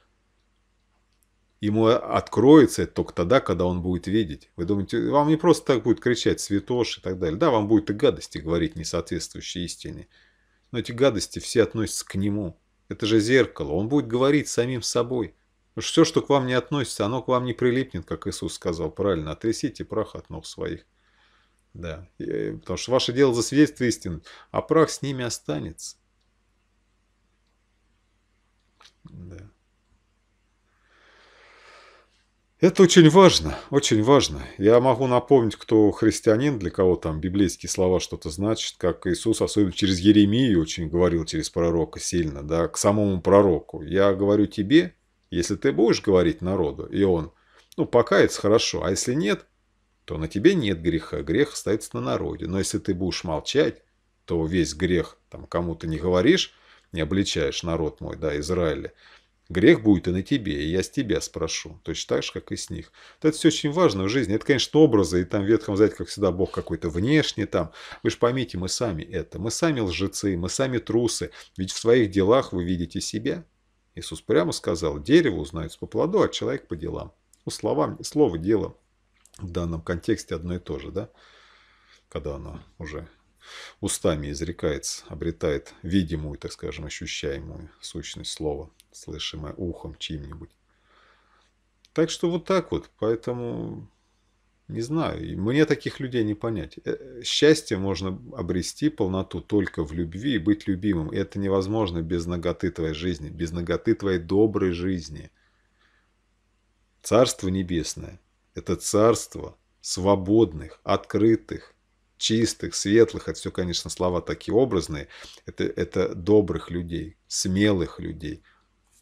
Ему откроется это только тогда, когда он будет видеть. Вы думаете, вам не просто так будет кричать «святош» и так далее. Да, вам будет и гадости говорить, несоответствующие соответствующие истине. Но эти гадости все относятся к нему. Это же зеркало. Он будет говорить самим собой. Потому все, что к вам не относится, оно к вам не прилипнет, как Иисус сказал правильно. Отрясите прах от ног своих. Да, э, потому что ваше дело засвидетельство истины, а прах с ними останется. Да. Это очень важно, очень важно. Я могу напомнить, кто христианин, для кого там библейские слова что-то значат, как Иисус, особенно через Еремию, очень говорил через пророка сильно, да, к самому пророку. Я говорю тебе, если ты будешь говорить народу, и он, ну, покаяться хорошо, а если нет, то на тебе нет греха, грех остается на народе. Но если ты будешь молчать, то весь грех там кому-то не говоришь, не обличаешь народ мой, да, Израиля, грех будет и на тебе, и я с тебя спрошу. Точно так же, как и с них. Вот это все очень важно в жизни. Это, конечно, образы, и там в Ветхом знаете как всегда, Бог какой-то внешний там. Вы же поймите, мы сами это. Мы сами лжецы, мы сами трусы. Ведь в своих делах вы видите себя. Иисус прямо сказал, дерево узнают по плоду, а человек по делам. Ну, словам, слово делом в данном контексте одно и то же, да? Когда оно уже устами изрекается, обретает видимую, так скажем, ощущаемую сущность слова, слышимое ухом чьим-нибудь. Так что вот так вот, поэтому не знаю, мне таких людей не понять. Э, счастье можно обрести полноту только в любви и быть любимым. И это невозможно без ноготы твоей жизни, без ноготы твоей доброй жизни. Царство небесное это царство свободных, открытых, чистых, светлых, это все, конечно, слова такие образные, это, это добрых людей, смелых людей,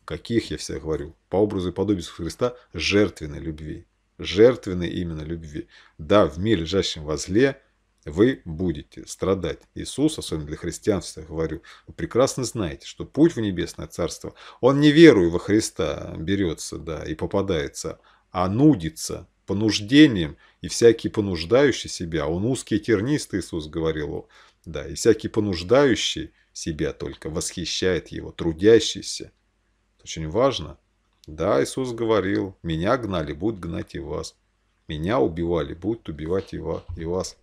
каких я всегда говорю, по образу и подобию Христа, жертвенной любви, жертвенной именно любви. Да, в мире, лежащем во зле, вы будете страдать. Иисус, особенно для христиан, всегда говорю, вы прекрасно знаете, что путь в небесное царство, он не веруя во Христа берется, да, и попадается, а нудится, понуждением, и всякий понуждающий себя, он узкий тернист, Иисус говорил, да, и всякий понуждающий себя только восхищает его, трудящийся. Очень важно. Да, Иисус говорил, меня гнали, будут гнать и вас. Меня убивали, будут убивать и вас.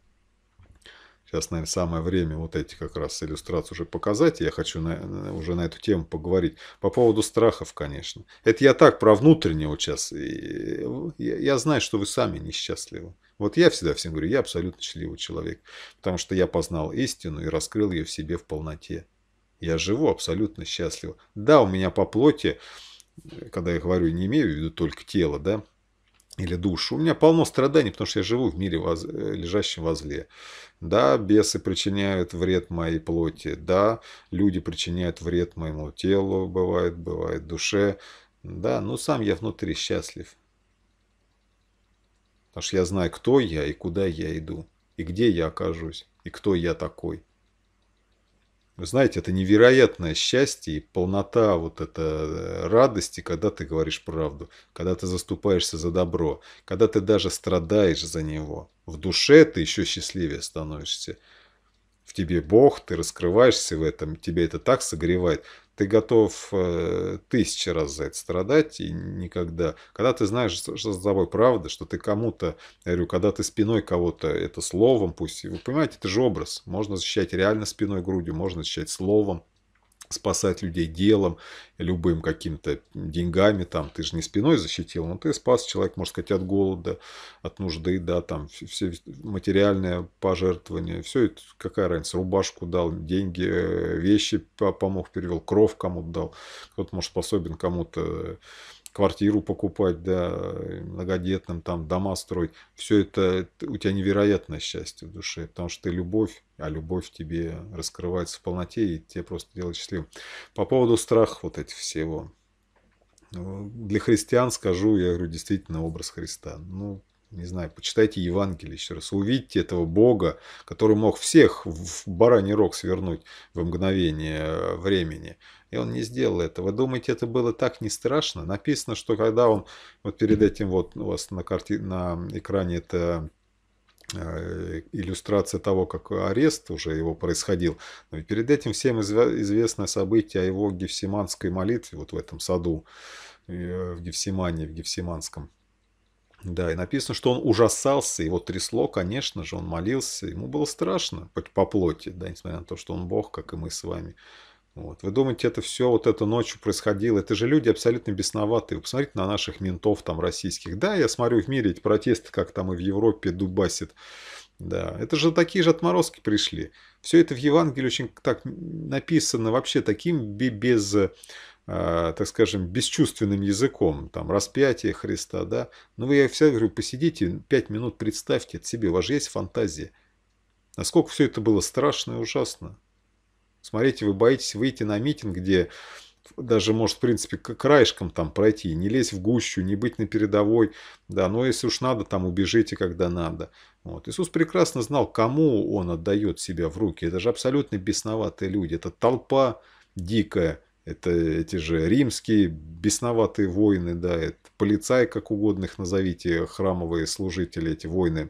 Сейчас, наверное, самое время вот эти как раз иллюстрации уже показать. Я хочу на, э, уже на эту тему поговорить. По поводу страхов, конечно. Это я так про внутреннее вот сейчас. И, э, я, я знаю, что вы сами несчастливы. Вот я всегда всем говорю, я абсолютно счастливый человек. Потому что я познал истину и раскрыл ее в себе в полноте. Я живу абсолютно счастливо. Да, у меня по плоти, э, когда я говорю, не имею в виду только тело, да, или душу. У меня полно страданий, потому что я живу в мире, воз... Э, лежащем во зле. Да, бесы причиняют вред моей плоти. Да, люди причиняют вред моему телу, бывает, бывает, душе. Да, но ну, сам я внутри счастлив. Потому что я знаю, кто я и куда я иду, и где я окажусь, и кто я такой. Вы знаете, это невероятное счастье и полнота вот это э, радости, когда ты говоришь правду, когда ты заступаешься за добро, когда ты даже страдаешь за него. В душе ты еще счастливее становишься. В тебе Бог, ты раскрываешься в этом, тебе это так согревает ты готов э, тысячи раз за это страдать и никогда. Когда ты знаешь, что за тобой правда, что ты кому-то, я говорю, когда ты спиной кого-то, это словом пусть, вы понимаете, это же образ. Можно защищать реально спиной, грудью, можно защищать словом, спасать людей делом, любым каким-то деньгами, там, ты же не спиной защитил, но ты спас человек, может сказать, от голода, от нужды, да, там, все материальное пожертвование, все это, какая разница, рубашку дал, деньги, э, вещи помог, перевел, кровь кому-то дал, кто-то, может, способен кому-то квартиру покупать, да, многодетным, там, дома строить. Все это у тебя невероятное счастье в душе, потому что ты любовь, а любовь тебе раскрывается в полноте и тебе просто делает счастливым. По поводу страха вот этих всего. Ну, для христиан скажу, я говорю, действительно образ Христа. Ну, не знаю, почитайте Евангелие еще раз, увидьте этого Бога, который мог всех в бараний рог свернуть в мгновение э, времени и он не сделал этого. Думаете, это было так не страшно? Написано, что когда он, вот перед этим вот у вас на, карте, на экране это э, иллюстрация того, как арест уже его происходил. Но и перед этим всем известное событие о его гефсиманской молитве, вот в этом саду, э, в Гефсимане, в Гефсиманском. Да, и написано, что он ужасался, его трясло, конечно же, он молился, ему было страшно хоть по плоти, да, несмотря на то, что он Бог, как и мы с вами. Вот. Вы думаете, это все вот это ночью происходило? Это же люди абсолютно бесноватые. Вы посмотрите на наших ментов там российских. Да, я смотрю в мире эти протесты, как там и в Европе дубасит. Да, это же такие же отморозки пришли. Все это в Евангелии очень так написано вообще таким без, э, так скажем, бесчувственным языком. Там распятие Христа, да. Ну, я всегда говорю, посидите пять минут, представьте это себе. У вас же есть фантазия. Насколько все это было страшно и ужасно. Смотрите, вы боитесь выйти на митинг, где даже может, в принципе, к краешкам там пройти, не лезть в гущу, не быть на передовой, да, но если уж надо, там убежите, когда надо. Вот. Иисус прекрасно знал, кому Он отдает себя в руки. Это же абсолютно бесноватые люди, это толпа дикая, это эти же римские бесноватые воины, да, это полицаи, как угодно их назовите, храмовые служители, эти воины,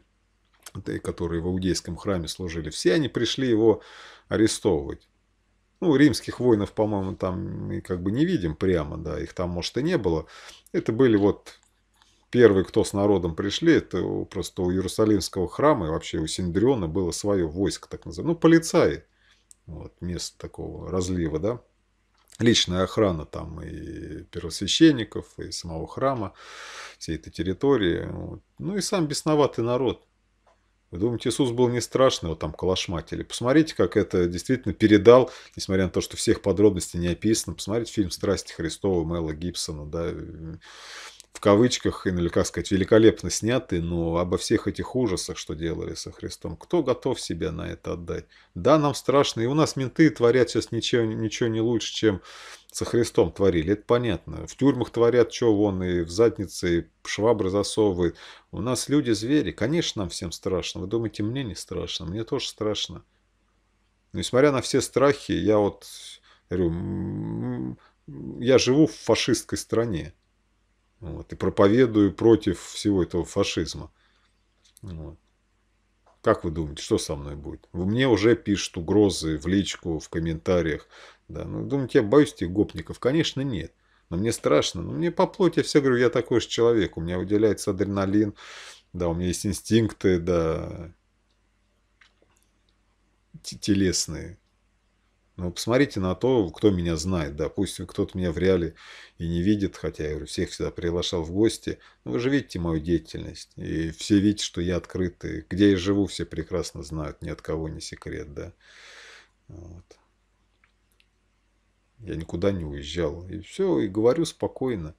которые в иудейском храме служили. Все они пришли его арестовывать. Ну, римских воинов, по-моему, там мы как бы не видим прямо, да, их там, может, и не было. Это были вот первые, кто с народом пришли, это просто у Иерусалимского храма и вообще у Синдриона было свое войско, так называемое, ну, полицаи, вот, место такого разлива, да, личная охрана там и первосвященников, и самого храма, всей этой территории, вот. ну, и сам бесноватый народ, вы думаете, Иисус был не страшный, вот там калашматили. Посмотрите, как это действительно передал, несмотря на то, что всех подробностей не описано. Посмотрите фильм «Страсти Христова» Мэла Гибсона, да, э, в кавычках, ну, или как сказать, великолепно сняты, но обо всех этих ужасах, что делали со Христом, кто готов себя на это отдать? Да, нам страшно, и у нас менты творят сейчас ничего, ничего не лучше, чем со Христом творили, это понятно. В тюрьмах творят, что вон, и в заднице, и швабры засовывают. У нас люди звери, конечно, нам всем страшно. Вы думаете, мне не страшно? Мне тоже страшно. несмотря на все страхи, я вот, говорю, я живу в фашистской стране. Вот, и проповедую против всего этого фашизма. Вот. Как вы думаете, что со мной будет? Вы мне уже пишут угрозы в личку, в комментариях. Да, ну, думаете, я боюсь этих гопников? Конечно, нет. Но мне страшно. Но ну, мне по плоти я все говорю, я такой же человек. У меня выделяется адреналин. Да, у меня есть инстинкты, да, телесные. Ну посмотрите на то, кто меня знает. Допустим, кто-то меня в реале и не видит, хотя я всех всегда приглашал в гости. Но ну, вы же видите мою деятельность. И все видят, что я открытый. Где я живу, все прекрасно знают. Ни от кого не секрет, да. Вот. Я никуда не уезжал. И все, и говорю спокойно.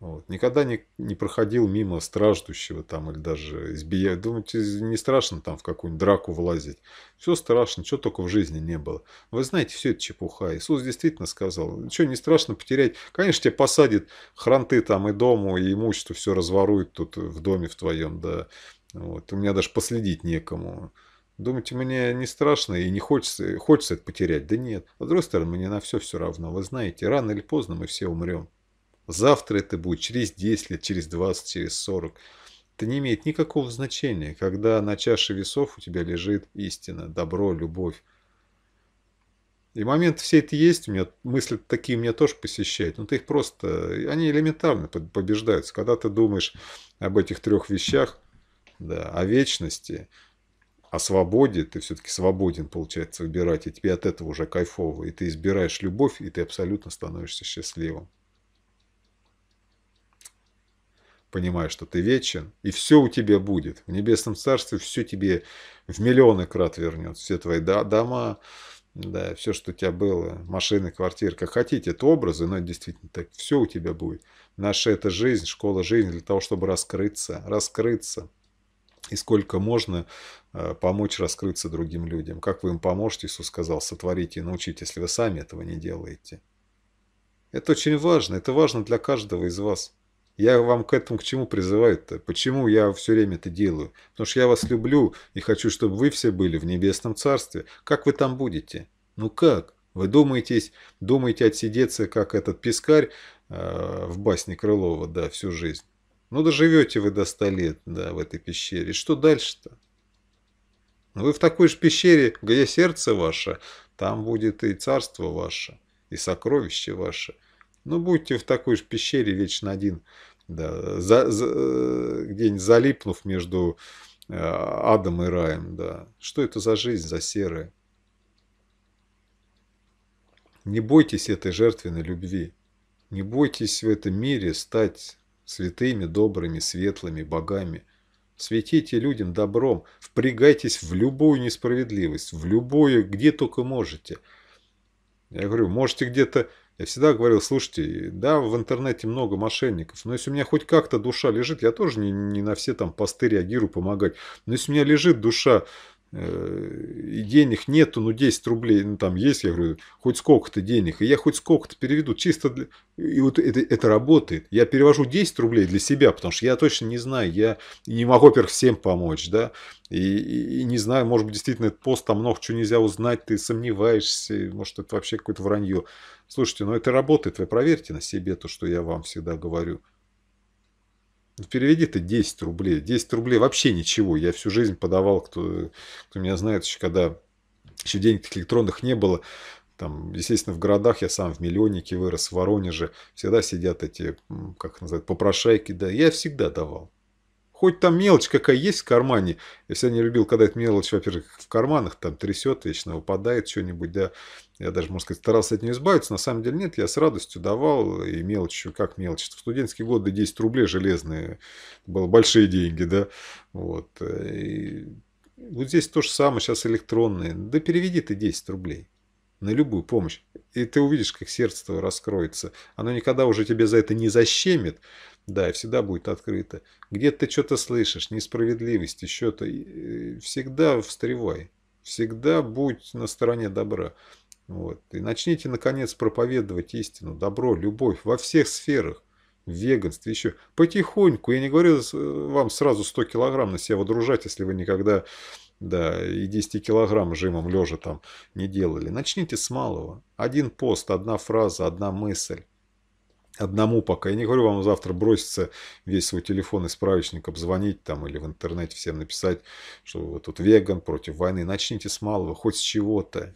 Вот. Никогда не, не проходил мимо страждущего там или даже избия. Думаете, не страшно там в какую-нибудь драку влазить? Все страшно, чего только в жизни не было. Вы знаете, все это чепуха. Иисус действительно сказал, что не страшно потерять. Конечно, тебя посадит хранты там и дому, и имущество все разворуют тут в доме в твоем, да. Вот. У меня даже последить некому. Думаете, мне не страшно и не хочется, хочется это потерять? Да нет. А с другой стороны, мне на все все равно. Вы знаете, рано или поздно мы все умрем. Завтра это будет, через 10 лет, через 20, через 40. Это не имеет никакого значения, когда на чаше весов у тебя лежит истина, добро, любовь. И момент все это есть, у меня мысли такие меня тоже посещают, но ну, ты их просто, они элементарно побеждаются. Когда ты думаешь об этих трех вещах, да, о вечности, о свободе, ты все-таки свободен, получается, выбирать, и тебе от этого уже кайфово, и ты избираешь любовь, и ты абсолютно становишься счастливым. понимая, что ты вечен, и все у тебя будет. В небесном царстве все тебе в миллионы крат вернется. Все твои дома, да, все, что у тебя было, машины, квартиры, как хотите, это образы, но действительно так, все у тебя будет. Наша это жизнь, школа жизни для того, чтобы раскрыться, раскрыться. И сколько можно э, помочь раскрыться другим людям. Как вы им поможете, Иисус сказал, сотворите и научите, если вы сами этого не делаете. Это очень важно, это важно для каждого из вас. Я вам к этому к чему призываю-то? Почему я все время это делаю? Потому что я вас люблю и хочу, чтобы вы все были в небесном царстве. Как вы там будете? Ну как? Вы думаете, думаете отсидеться, как этот пескарь э, в басне Крылова, да, всю жизнь. Ну, доживете вы до 100 лет, да, в этой пещере. Что дальше-то? Ну, вы в такой же пещере, где сердце ваше, там будет и царство ваше, и сокровище ваше. Ну, будьте в такой же пещере вечно один, да, за, за, э, где-нибудь залипнув между э, адом и раем, да. Что это за жизнь, за серая? Не бойтесь этой жертвенной любви. Не бойтесь в этом мире стать святыми, добрыми, светлыми, богами. Светите людям добром, впрягайтесь в любую несправедливость, в любую, где только можете. Я говорю, можете где-то я всегда говорил, слушайте, да, в интернете много мошенников, но если у меня хоть как-то душа лежит, я тоже не, не на все там посты реагирую, помогать, но если у меня лежит душа, Э, и денег нету, ну 10 рублей, ну там есть, я говорю, хоть сколько-то денег, и я хоть сколько-то переведу, чисто, для... и вот это, это работает. Я перевожу 10 рублей для себя, потому что я точно не знаю, я не могу, во-первых, всем помочь, да, и, и, и не знаю, может быть, действительно этот пост, там много чего нельзя узнать, ты сомневаешься, может, это вообще какое-то вранье. Слушайте, ну это работает, вы проверьте на себе то, что я вам всегда говорю. Переведи ты 10 рублей. 10 рублей вообще ничего. Я всю жизнь подавал, кто, кто меня знает, еще когда еще денег электронных не было. Там, естественно, в городах я сам в миллионнике вырос, в Воронеже. Всегда сидят эти, как называют, попрошайки. Да, я всегда давал. Хоть там мелочь какая есть в кармане. Я всегда не любил, когда эта мелочь, во-первых, в карманах там трясет, вечно выпадает что-нибудь. Да. Я даже, можно сказать, старался от нее избавиться. На самом деле нет, я с радостью давал и мелочью, как мелочь. В студенческие годы 10 рублей железные, было большие деньги, да. Вот. Э, и вот здесь то же самое, сейчас электронные. Да переведи ты 10 рублей на любую помощь. И ты увидишь, как сердце твое раскроется. Оно никогда уже тебе за это не защемит, да, и всегда будет открыто. Где ты что-то слышишь, несправедливость, еще-то, э, всегда встревай. Всегда будь на стороне добра. Вот. И начните, наконец, проповедовать истину, добро, любовь во всех сферах. В веганстве еще. Потихоньку. Я не говорю э, вам сразу 100 килограмм на себя водружать, если вы никогда да, и 10 килограмм жимом лежа там не делали. Начните с малого. Один пост, одна фраза, одна мысль. Одному пока. Я не говорю вам завтра броситься весь свой телефон и справочник обзвонить там или в интернете всем написать, что вы тут веган против войны. Начните с малого, хоть с чего-то.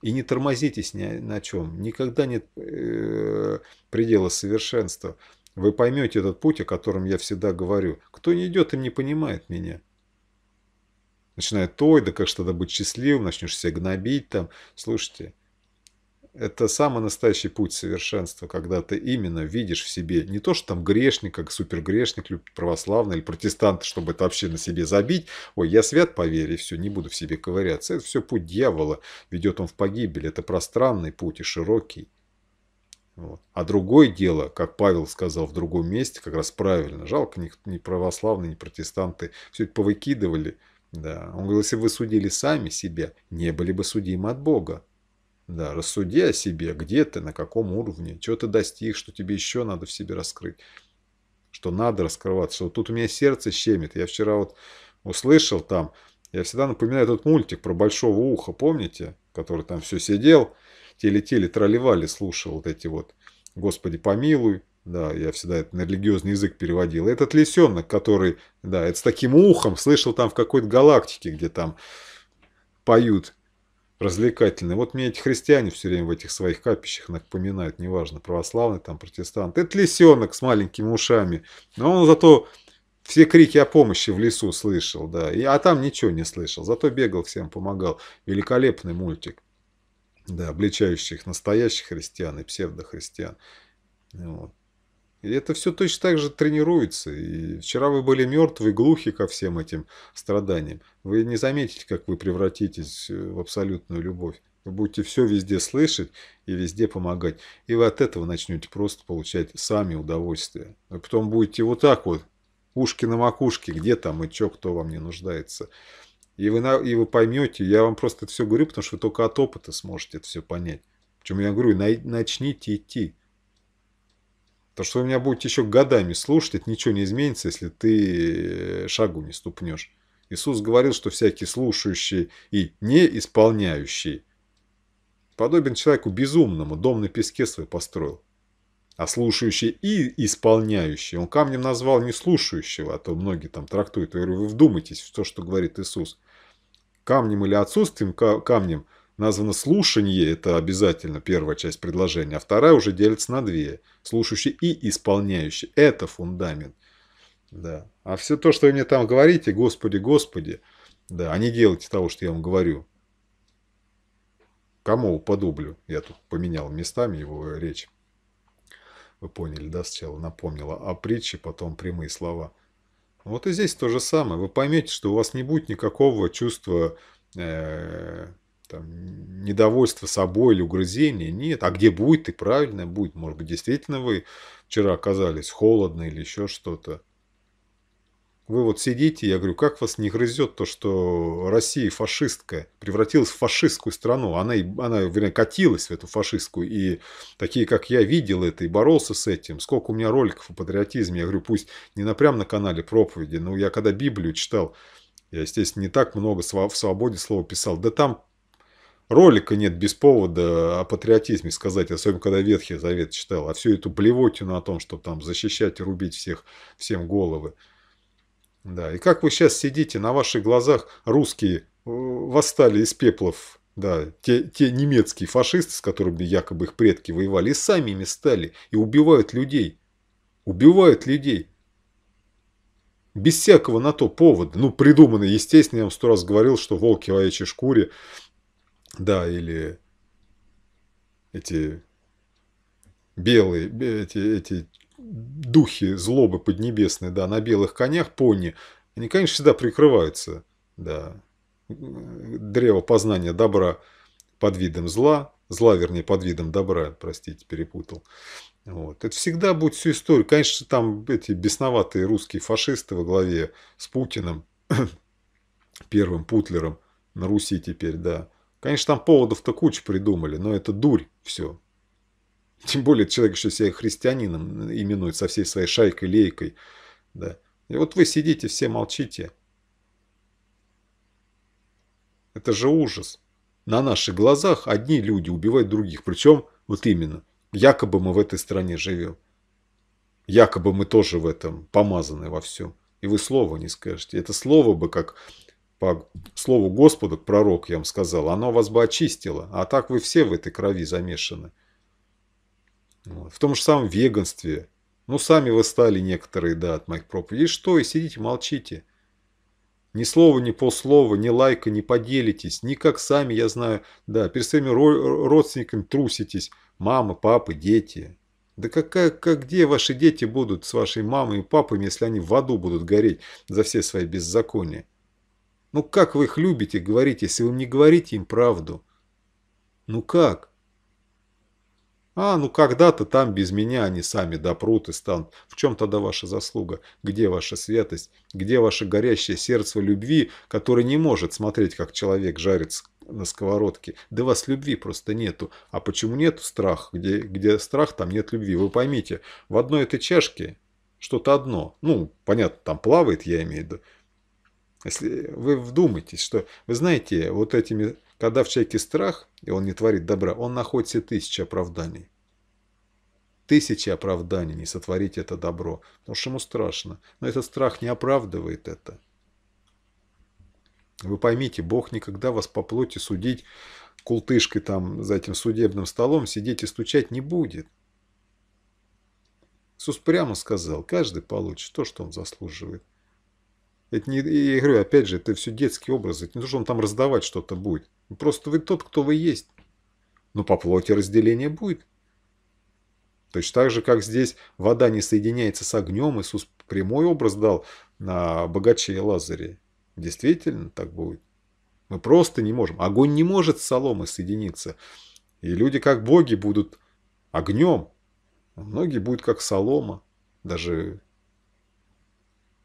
И не тормозитесь ни на чем. Никогда нет э, предела совершенства. Вы поймете этот путь, о котором я всегда говорю. Кто не идет, им не понимает меня начинают, ой, да как же тогда быть счастливым, начнешь себя гнобить там. Слушайте, это самый настоящий путь совершенства, когда ты именно видишь в себе не то, что там грешник, как супергрешник, православный или протестант, чтобы это вообще на себе забить. Ой, я свят по вере, все, не буду в себе ковыряться. Это все путь дьявола, ведет он в погибель. Это пространный путь и широкий. Вот. А другое дело, как Павел сказал в другом месте, как раз правильно, жалко, ни, ни православные, ни протестанты все это повыкидывали – да, он говорил, если вы судили сами себя, не были бы судимы от Бога. Да, рассуди о себе, где ты, на каком уровне, что ты достиг, что тебе еще надо в себе раскрыть, что надо раскрываться, что вот тут у меня сердце щемит. Я вчера вот услышал там, я всегда напоминаю этот мультик про Большого Уха, помните? Который там все сидел, телетели, тролливали, слушал вот эти вот «Господи, помилуй», да, я всегда это на религиозный язык переводил. Этот лисенок, который, да, это с таким ухом, слышал там в какой-то галактике, где там поют развлекательные. Вот мне эти христиане все время в этих своих капищах напоминают, неважно, православный там, протестант. Это лисенок с маленькими ушами, но он зато все крики о помощи в лесу слышал, да, и, а там ничего не слышал, зато бегал всем, помогал. Великолепный мультик, да, обличающих настоящих христиан и псевдохристиан. Вот. И это все точно так же тренируется. И вчера вы были мертвы, глухи ко всем этим страданиям. Вы не заметите, как вы превратитесь э, в абсолютную любовь. Вы будете все везде слышать и везде помогать. И вы от этого начнете просто получать сами удовольствие. А потом будете вот так вот, ушки на макушке, где там и что, кто вам не нуждается. И вы, на, и вы поймете, я вам просто это все говорю, потому что вы только от опыта сможете это все понять. Причем я говорю, начните идти. То, что вы меня будете еще годами слушать, это ничего не изменится, если ты э, шагу не ступнешь. Иисус говорил, что всякий слушающий и не исполняющий подобен человеку безумному, дом на песке свой построил. А слушающий и исполняющий, он камнем назвал не слушающего, а то многие там трактуют, я говорю, вы вдумайтесь в то, что говорит Иисус. Камнем или отсутствием камнем – Названо слушание – это обязательно первая часть предложения, а вторая уже делится на две. Слушающий и исполняющий – это фундамент. Да. А все то, что вы мне там говорите, Господи, Господи, да, а не делайте того, что я вам говорю. Кому по Я тут поменял местами его речь. Вы поняли, да, сначала напомнила о притче, потом прямые слова. Вот и здесь то же самое. Вы поймете, что у вас не будет никакого чувства э, там, недовольство собой или угрызение. Нет. А где будет, и правильно будет. Может быть, действительно вы вчера оказались холодно или еще что-то. Вы вот сидите, я говорю, как вас не грызет то, что Россия фашистская, превратилась в фашистскую страну. Она, она вернее, катилась в эту фашистскую. И такие, как я, видел это и боролся с этим. Сколько у меня роликов о патриотизме. Я говорю, пусть не напрям на канале проповеди, но я когда Библию читал, я, естественно, не так много в свободе слова писал. Да там ролика нет без повода о патриотизме сказать, особенно когда Ветхий Завет читал, а всю эту плевотину о том, чтобы там защищать и рубить всех, всем головы. Да, и как вы сейчас сидите, на ваших глазах русские э, восстали из пеплов, да, те, те немецкие фашисты, с которыми якобы их предки воевали, и сами ими стали, и убивают людей. Убивают людей. Без всякого на то повода. Ну, придуманный, естественно, я вам сто раз говорил, что волки в овечьей шкуре да, или эти белые, эти, эти духи злобы поднебесные, да, на белых конях, пони, они, конечно, всегда прикрываются, да, древо познания добра под видом зла, зла, вернее, под видом добра, простите, перепутал. Вот. Это всегда будет всю историю. Конечно, там эти бесноватые русские фашисты во главе с Путиным, первым Путлером на Руси теперь, да, Конечно, там поводов-то кучу придумали, но это дурь все. Тем более человек еще себя христианином именует со всей своей шайкой-лейкой. Да. И вот вы сидите, все молчите. Это же ужас. На наших глазах одни люди убивают других. Причем, вот именно, якобы мы в этой стране живем. Якобы мы тоже в этом помазаны во всем. И вы слова не скажете. Это слово бы как по слову Господа, к пророку, я вам сказал, оно вас бы очистило, а так вы все в этой крови замешаны. Вот. В том же самом веганстве. Ну, сами вы стали некоторые, да, от моих проповедей. И что, и сидите, молчите. Ни слова, ни полслова, ни лайка не поделитесь, никак сами, я знаю, да, перед своими родственниками труситесь, мамы, папы, дети. Да какая, как, где ваши дети будут с вашей мамой и папами, если они в аду будут гореть за все свои беззакония? Ну как вы их любите говорите, если вы не говорите им правду? Ну как? А, ну когда-то там без меня они сами допрут и станут. В чем тогда ваша заслуга? Где ваша святость? Где ваше горящее сердце любви, которое не может смотреть, как человек жарится на сковородке? Да вас любви просто нету. А почему нету страха? Где, где страх, там нет любви. Вы поймите, в одной этой чашке что-то одно. Ну, понятно, там плавает, я имею в виду. Если вы вдумаетесь, что, вы знаете, вот этими, когда в человеке страх, и он не творит добра, он находит тысячи оправданий. Тысячи оправданий не сотворить это добро, потому что ему страшно. Но этот страх не оправдывает это. Вы поймите, Бог никогда вас по плоти судить култышкой там за этим судебным столом, сидеть и стучать не будет. Иисус прямо сказал, каждый получит то, что он заслуживает. Это не, я говорю, опять же, это все детский образ. Это не то, что он там раздавать что-то будет. Ну, просто вы тот, кто вы есть. Но по плоти разделение будет. Точно так же, как здесь вода не соединяется с огнем, Иисус прямой образ дал на богаче Лазаре. Действительно так будет. Мы просто не можем. Огонь не может с соломой соединиться. И люди, как боги, будут огнем. А многие будут как солома. Даже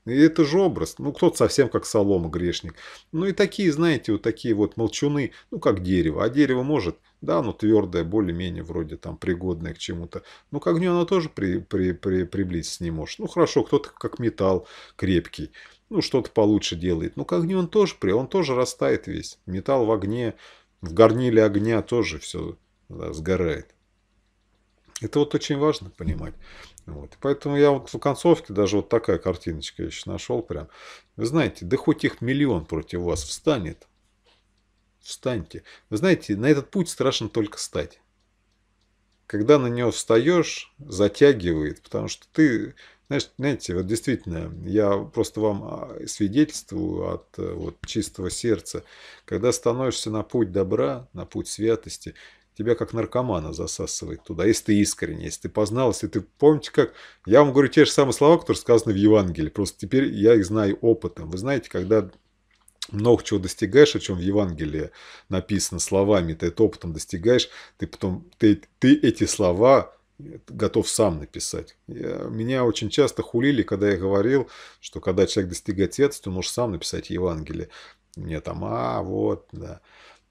и это же образ. Ну, кто-то совсем как солома грешник. Ну, и такие, знаете, вот такие вот молчуны, ну, как дерево. А дерево может, да, оно твердое, более-менее вроде там пригодное к чему-то. ну к огню оно тоже при, при, при, приблизиться не может. Ну, хорошо, кто-то как металл крепкий. Ну, что-то получше делает. Ну, к огню он тоже, при, он тоже растает весь. Металл в огне, в горниле огня тоже все да, сгорает. Это вот очень важно понимать. Вот. Поэтому я вот в концовке даже вот такая картиночка еще нашел прям. Вы знаете, да хоть их миллион против вас встанет, встаньте. Вы знаете, на этот путь страшно только стать. Когда на него встаешь, затягивает, потому что ты, знаешь, знаете, вот действительно, я просто вам а, свидетельствую от э, вот, чистого сердца, когда становишься на путь добра, на путь святости, тебя как наркомана засасывает туда, если ты искренне, если ты познал, если ты... Помните, как... Я вам говорю те же самые слова, которые сказаны в Евангелии, просто теперь я их знаю опытом. Вы знаете, когда много чего достигаешь, о чем в Евангелии написано словами, ты это опытом достигаешь, ты потом... Ты, ты эти слова готов сам написать. Я, меня очень часто хулили, когда я говорил, что когда человек достигает текста, он может сам написать Евангелие. Мне там, а, вот, да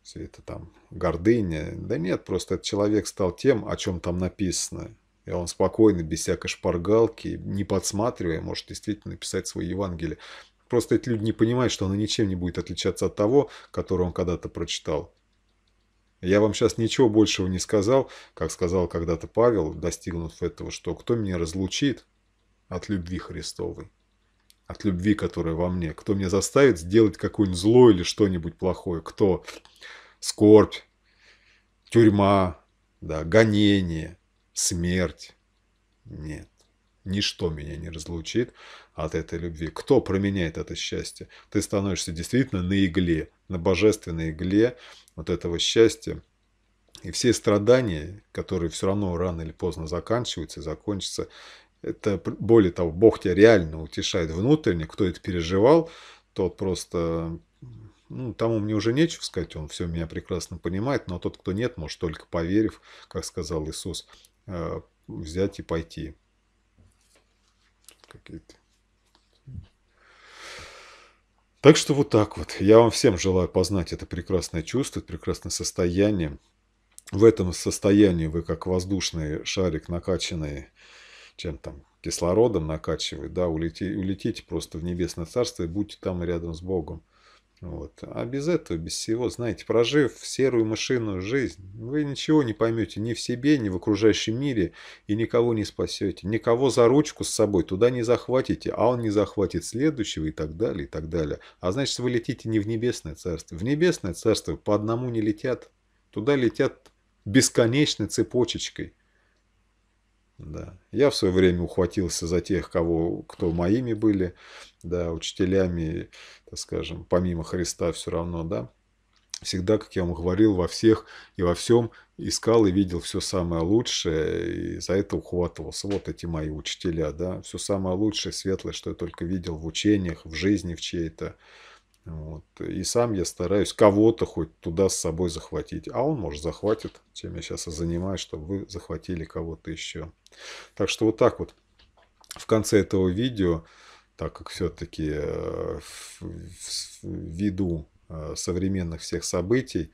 все это там гордыня. Да нет, просто этот человек стал тем, о чем там написано. И он спокойно, без всякой шпаргалки, не подсматривая, может действительно писать свои Евангелие. Просто эти люди не понимают, что оно ничем не будет отличаться от того, которое он когда-то прочитал. Я вам сейчас ничего большего не сказал, как сказал когда-то Павел, достигнув этого, что кто меня разлучит от любви Христовой от любви, которая во мне? Кто меня заставит сделать какое-нибудь зло или что-нибудь плохое? Кто? Скорбь, тюрьма, да, гонение, смерть. Нет, ничто меня не разлучит от этой любви. Кто променяет это счастье? Ты становишься действительно на игле, на божественной игле вот этого счастья. И все страдания, которые все равно рано или поздно заканчиваются и закончатся, это, более того, Бог тебя реально утешает внутренне. Кто это переживал, тот просто... Ну, тому мне уже нечего сказать, он все меня прекрасно понимает, но тот, кто нет, может только поверив, как сказал Иисус, э, взять и пойти. Какие-то так что вот так вот. Я вам всем желаю познать это прекрасное чувство, это прекрасное состояние. В этом состоянии вы как воздушный шарик накачанный чем там кислородом накачивает, да, улети, улетите просто в небесное царство и будьте там рядом с Богом. Вот. А без этого, без всего, знаете, прожив серую мышиную жизнь, вы ничего не поймете ни в себе, ни в окружающем мире, и никого не спасете. Никого за ручку с собой туда не захватите, а он не захватит следующего и так далее, и так далее. А значит, вы летите не в небесное царство. В небесное царство по одному не летят. Туда летят бесконечной цепочечкой – да. Я в свое время ухватился за тех, кого, кто моими были, да, учителями, так скажем, помимо Христа все равно, да. Всегда, как я вам говорил, во всех и во всем искал и видел все самое лучшее, и за это ухватывался. Вот эти мои учителя, да, все самое лучшее, светлое, что я только видел в учениях, в жизни в чьей-то. Вот. И сам я стараюсь кого-то хоть туда с собой захватить. А он, может, захватит, чем я сейчас и занимаюсь, чтобы вы захватили кого-то еще. Так что вот так вот. В конце этого видео, так как все-таки э, ввиду э, современных всех событий,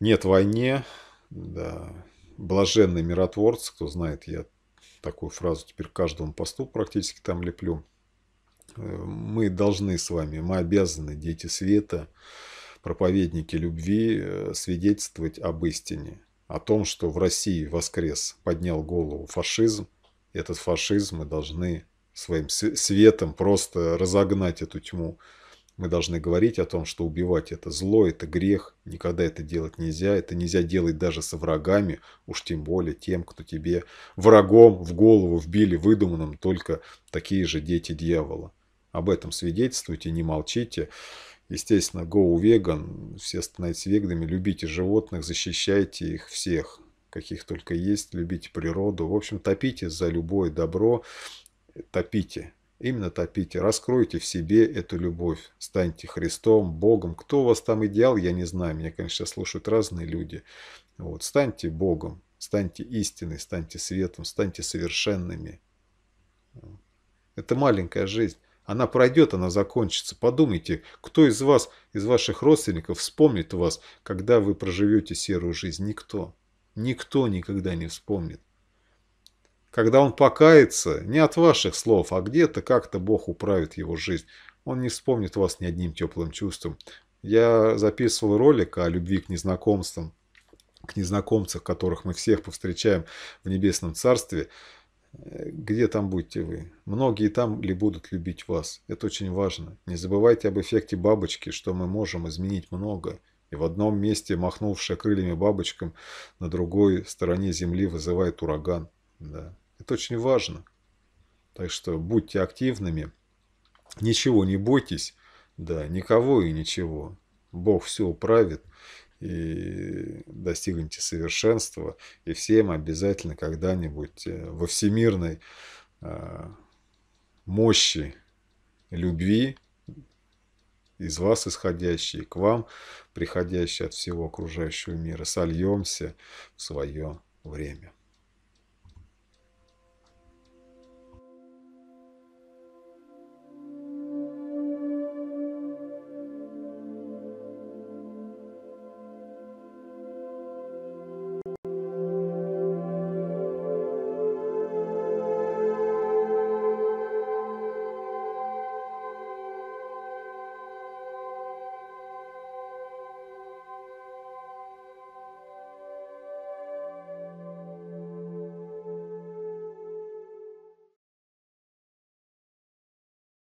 нет войне, да, блаженный миротворцы, кто знает, я такую фразу теперь каждому посту практически там леплю мы должны с вами, мы обязаны, дети света, проповедники любви, э, свидетельствовать об истине, о том, что в России воскрес, поднял голову фашизм. Этот фашизм мы должны своим светом просто разогнать эту тьму. Мы должны говорить о том, что убивать – это зло, это грех, никогда это делать нельзя, это нельзя делать даже со врагами, уж тем более тем, кто тебе врагом в голову вбили выдуманным только такие же дети дьявола. Об этом свидетельствуйте, не молчите. Естественно, go vegan, все становитесь веганами, любите животных, защищайте их всех, каких только есть, любите природу. В общем, топите за любое добро, топите. Именно топите, раскройте в себе эту любовь, станьте Христом, Богом. Кто у вас там идеал, я не знаю, меня, конечно, слушают разные люди. Вот, станьте Богом, станьте истиной, станьте светом, станьте совершенными. Это маленькая жизнь. Она пройдет, она закончится. Подумайте, кто из вас, из ваших родственников вспомнит вас, когда вы проживете серую жизнь? Никто. Никто никогда не вспомнит. Когда он покается, не от ваших слов, а где-то как-то Бог управит его жизнь. Он не вспомнит вас ни одним теплым чувством. Я записывал ролик о любви к незнакомствам, к незнакомцам, которых мы всех повстречаем в Небесном Царстве. Где там будете вы? Многие там ли будут любить вас? Это очень важно. Не забывайте об эффекте бабочки, что мы можем изменить много. И в одном месте, махнувшая крыльями бабочкам, на другой стороне земли вызывает ураган. Да. Это очень важно. Так что будьте активными, ничего не бойтесь, да, никого и ничего. Бог все управит, и достигните совершенства, и всем обязательно когда-нибудь э, во всемирной э, мощи любви, из вас исходящей, к вам приходящей от всего окружающего мира, сольемся в свое время.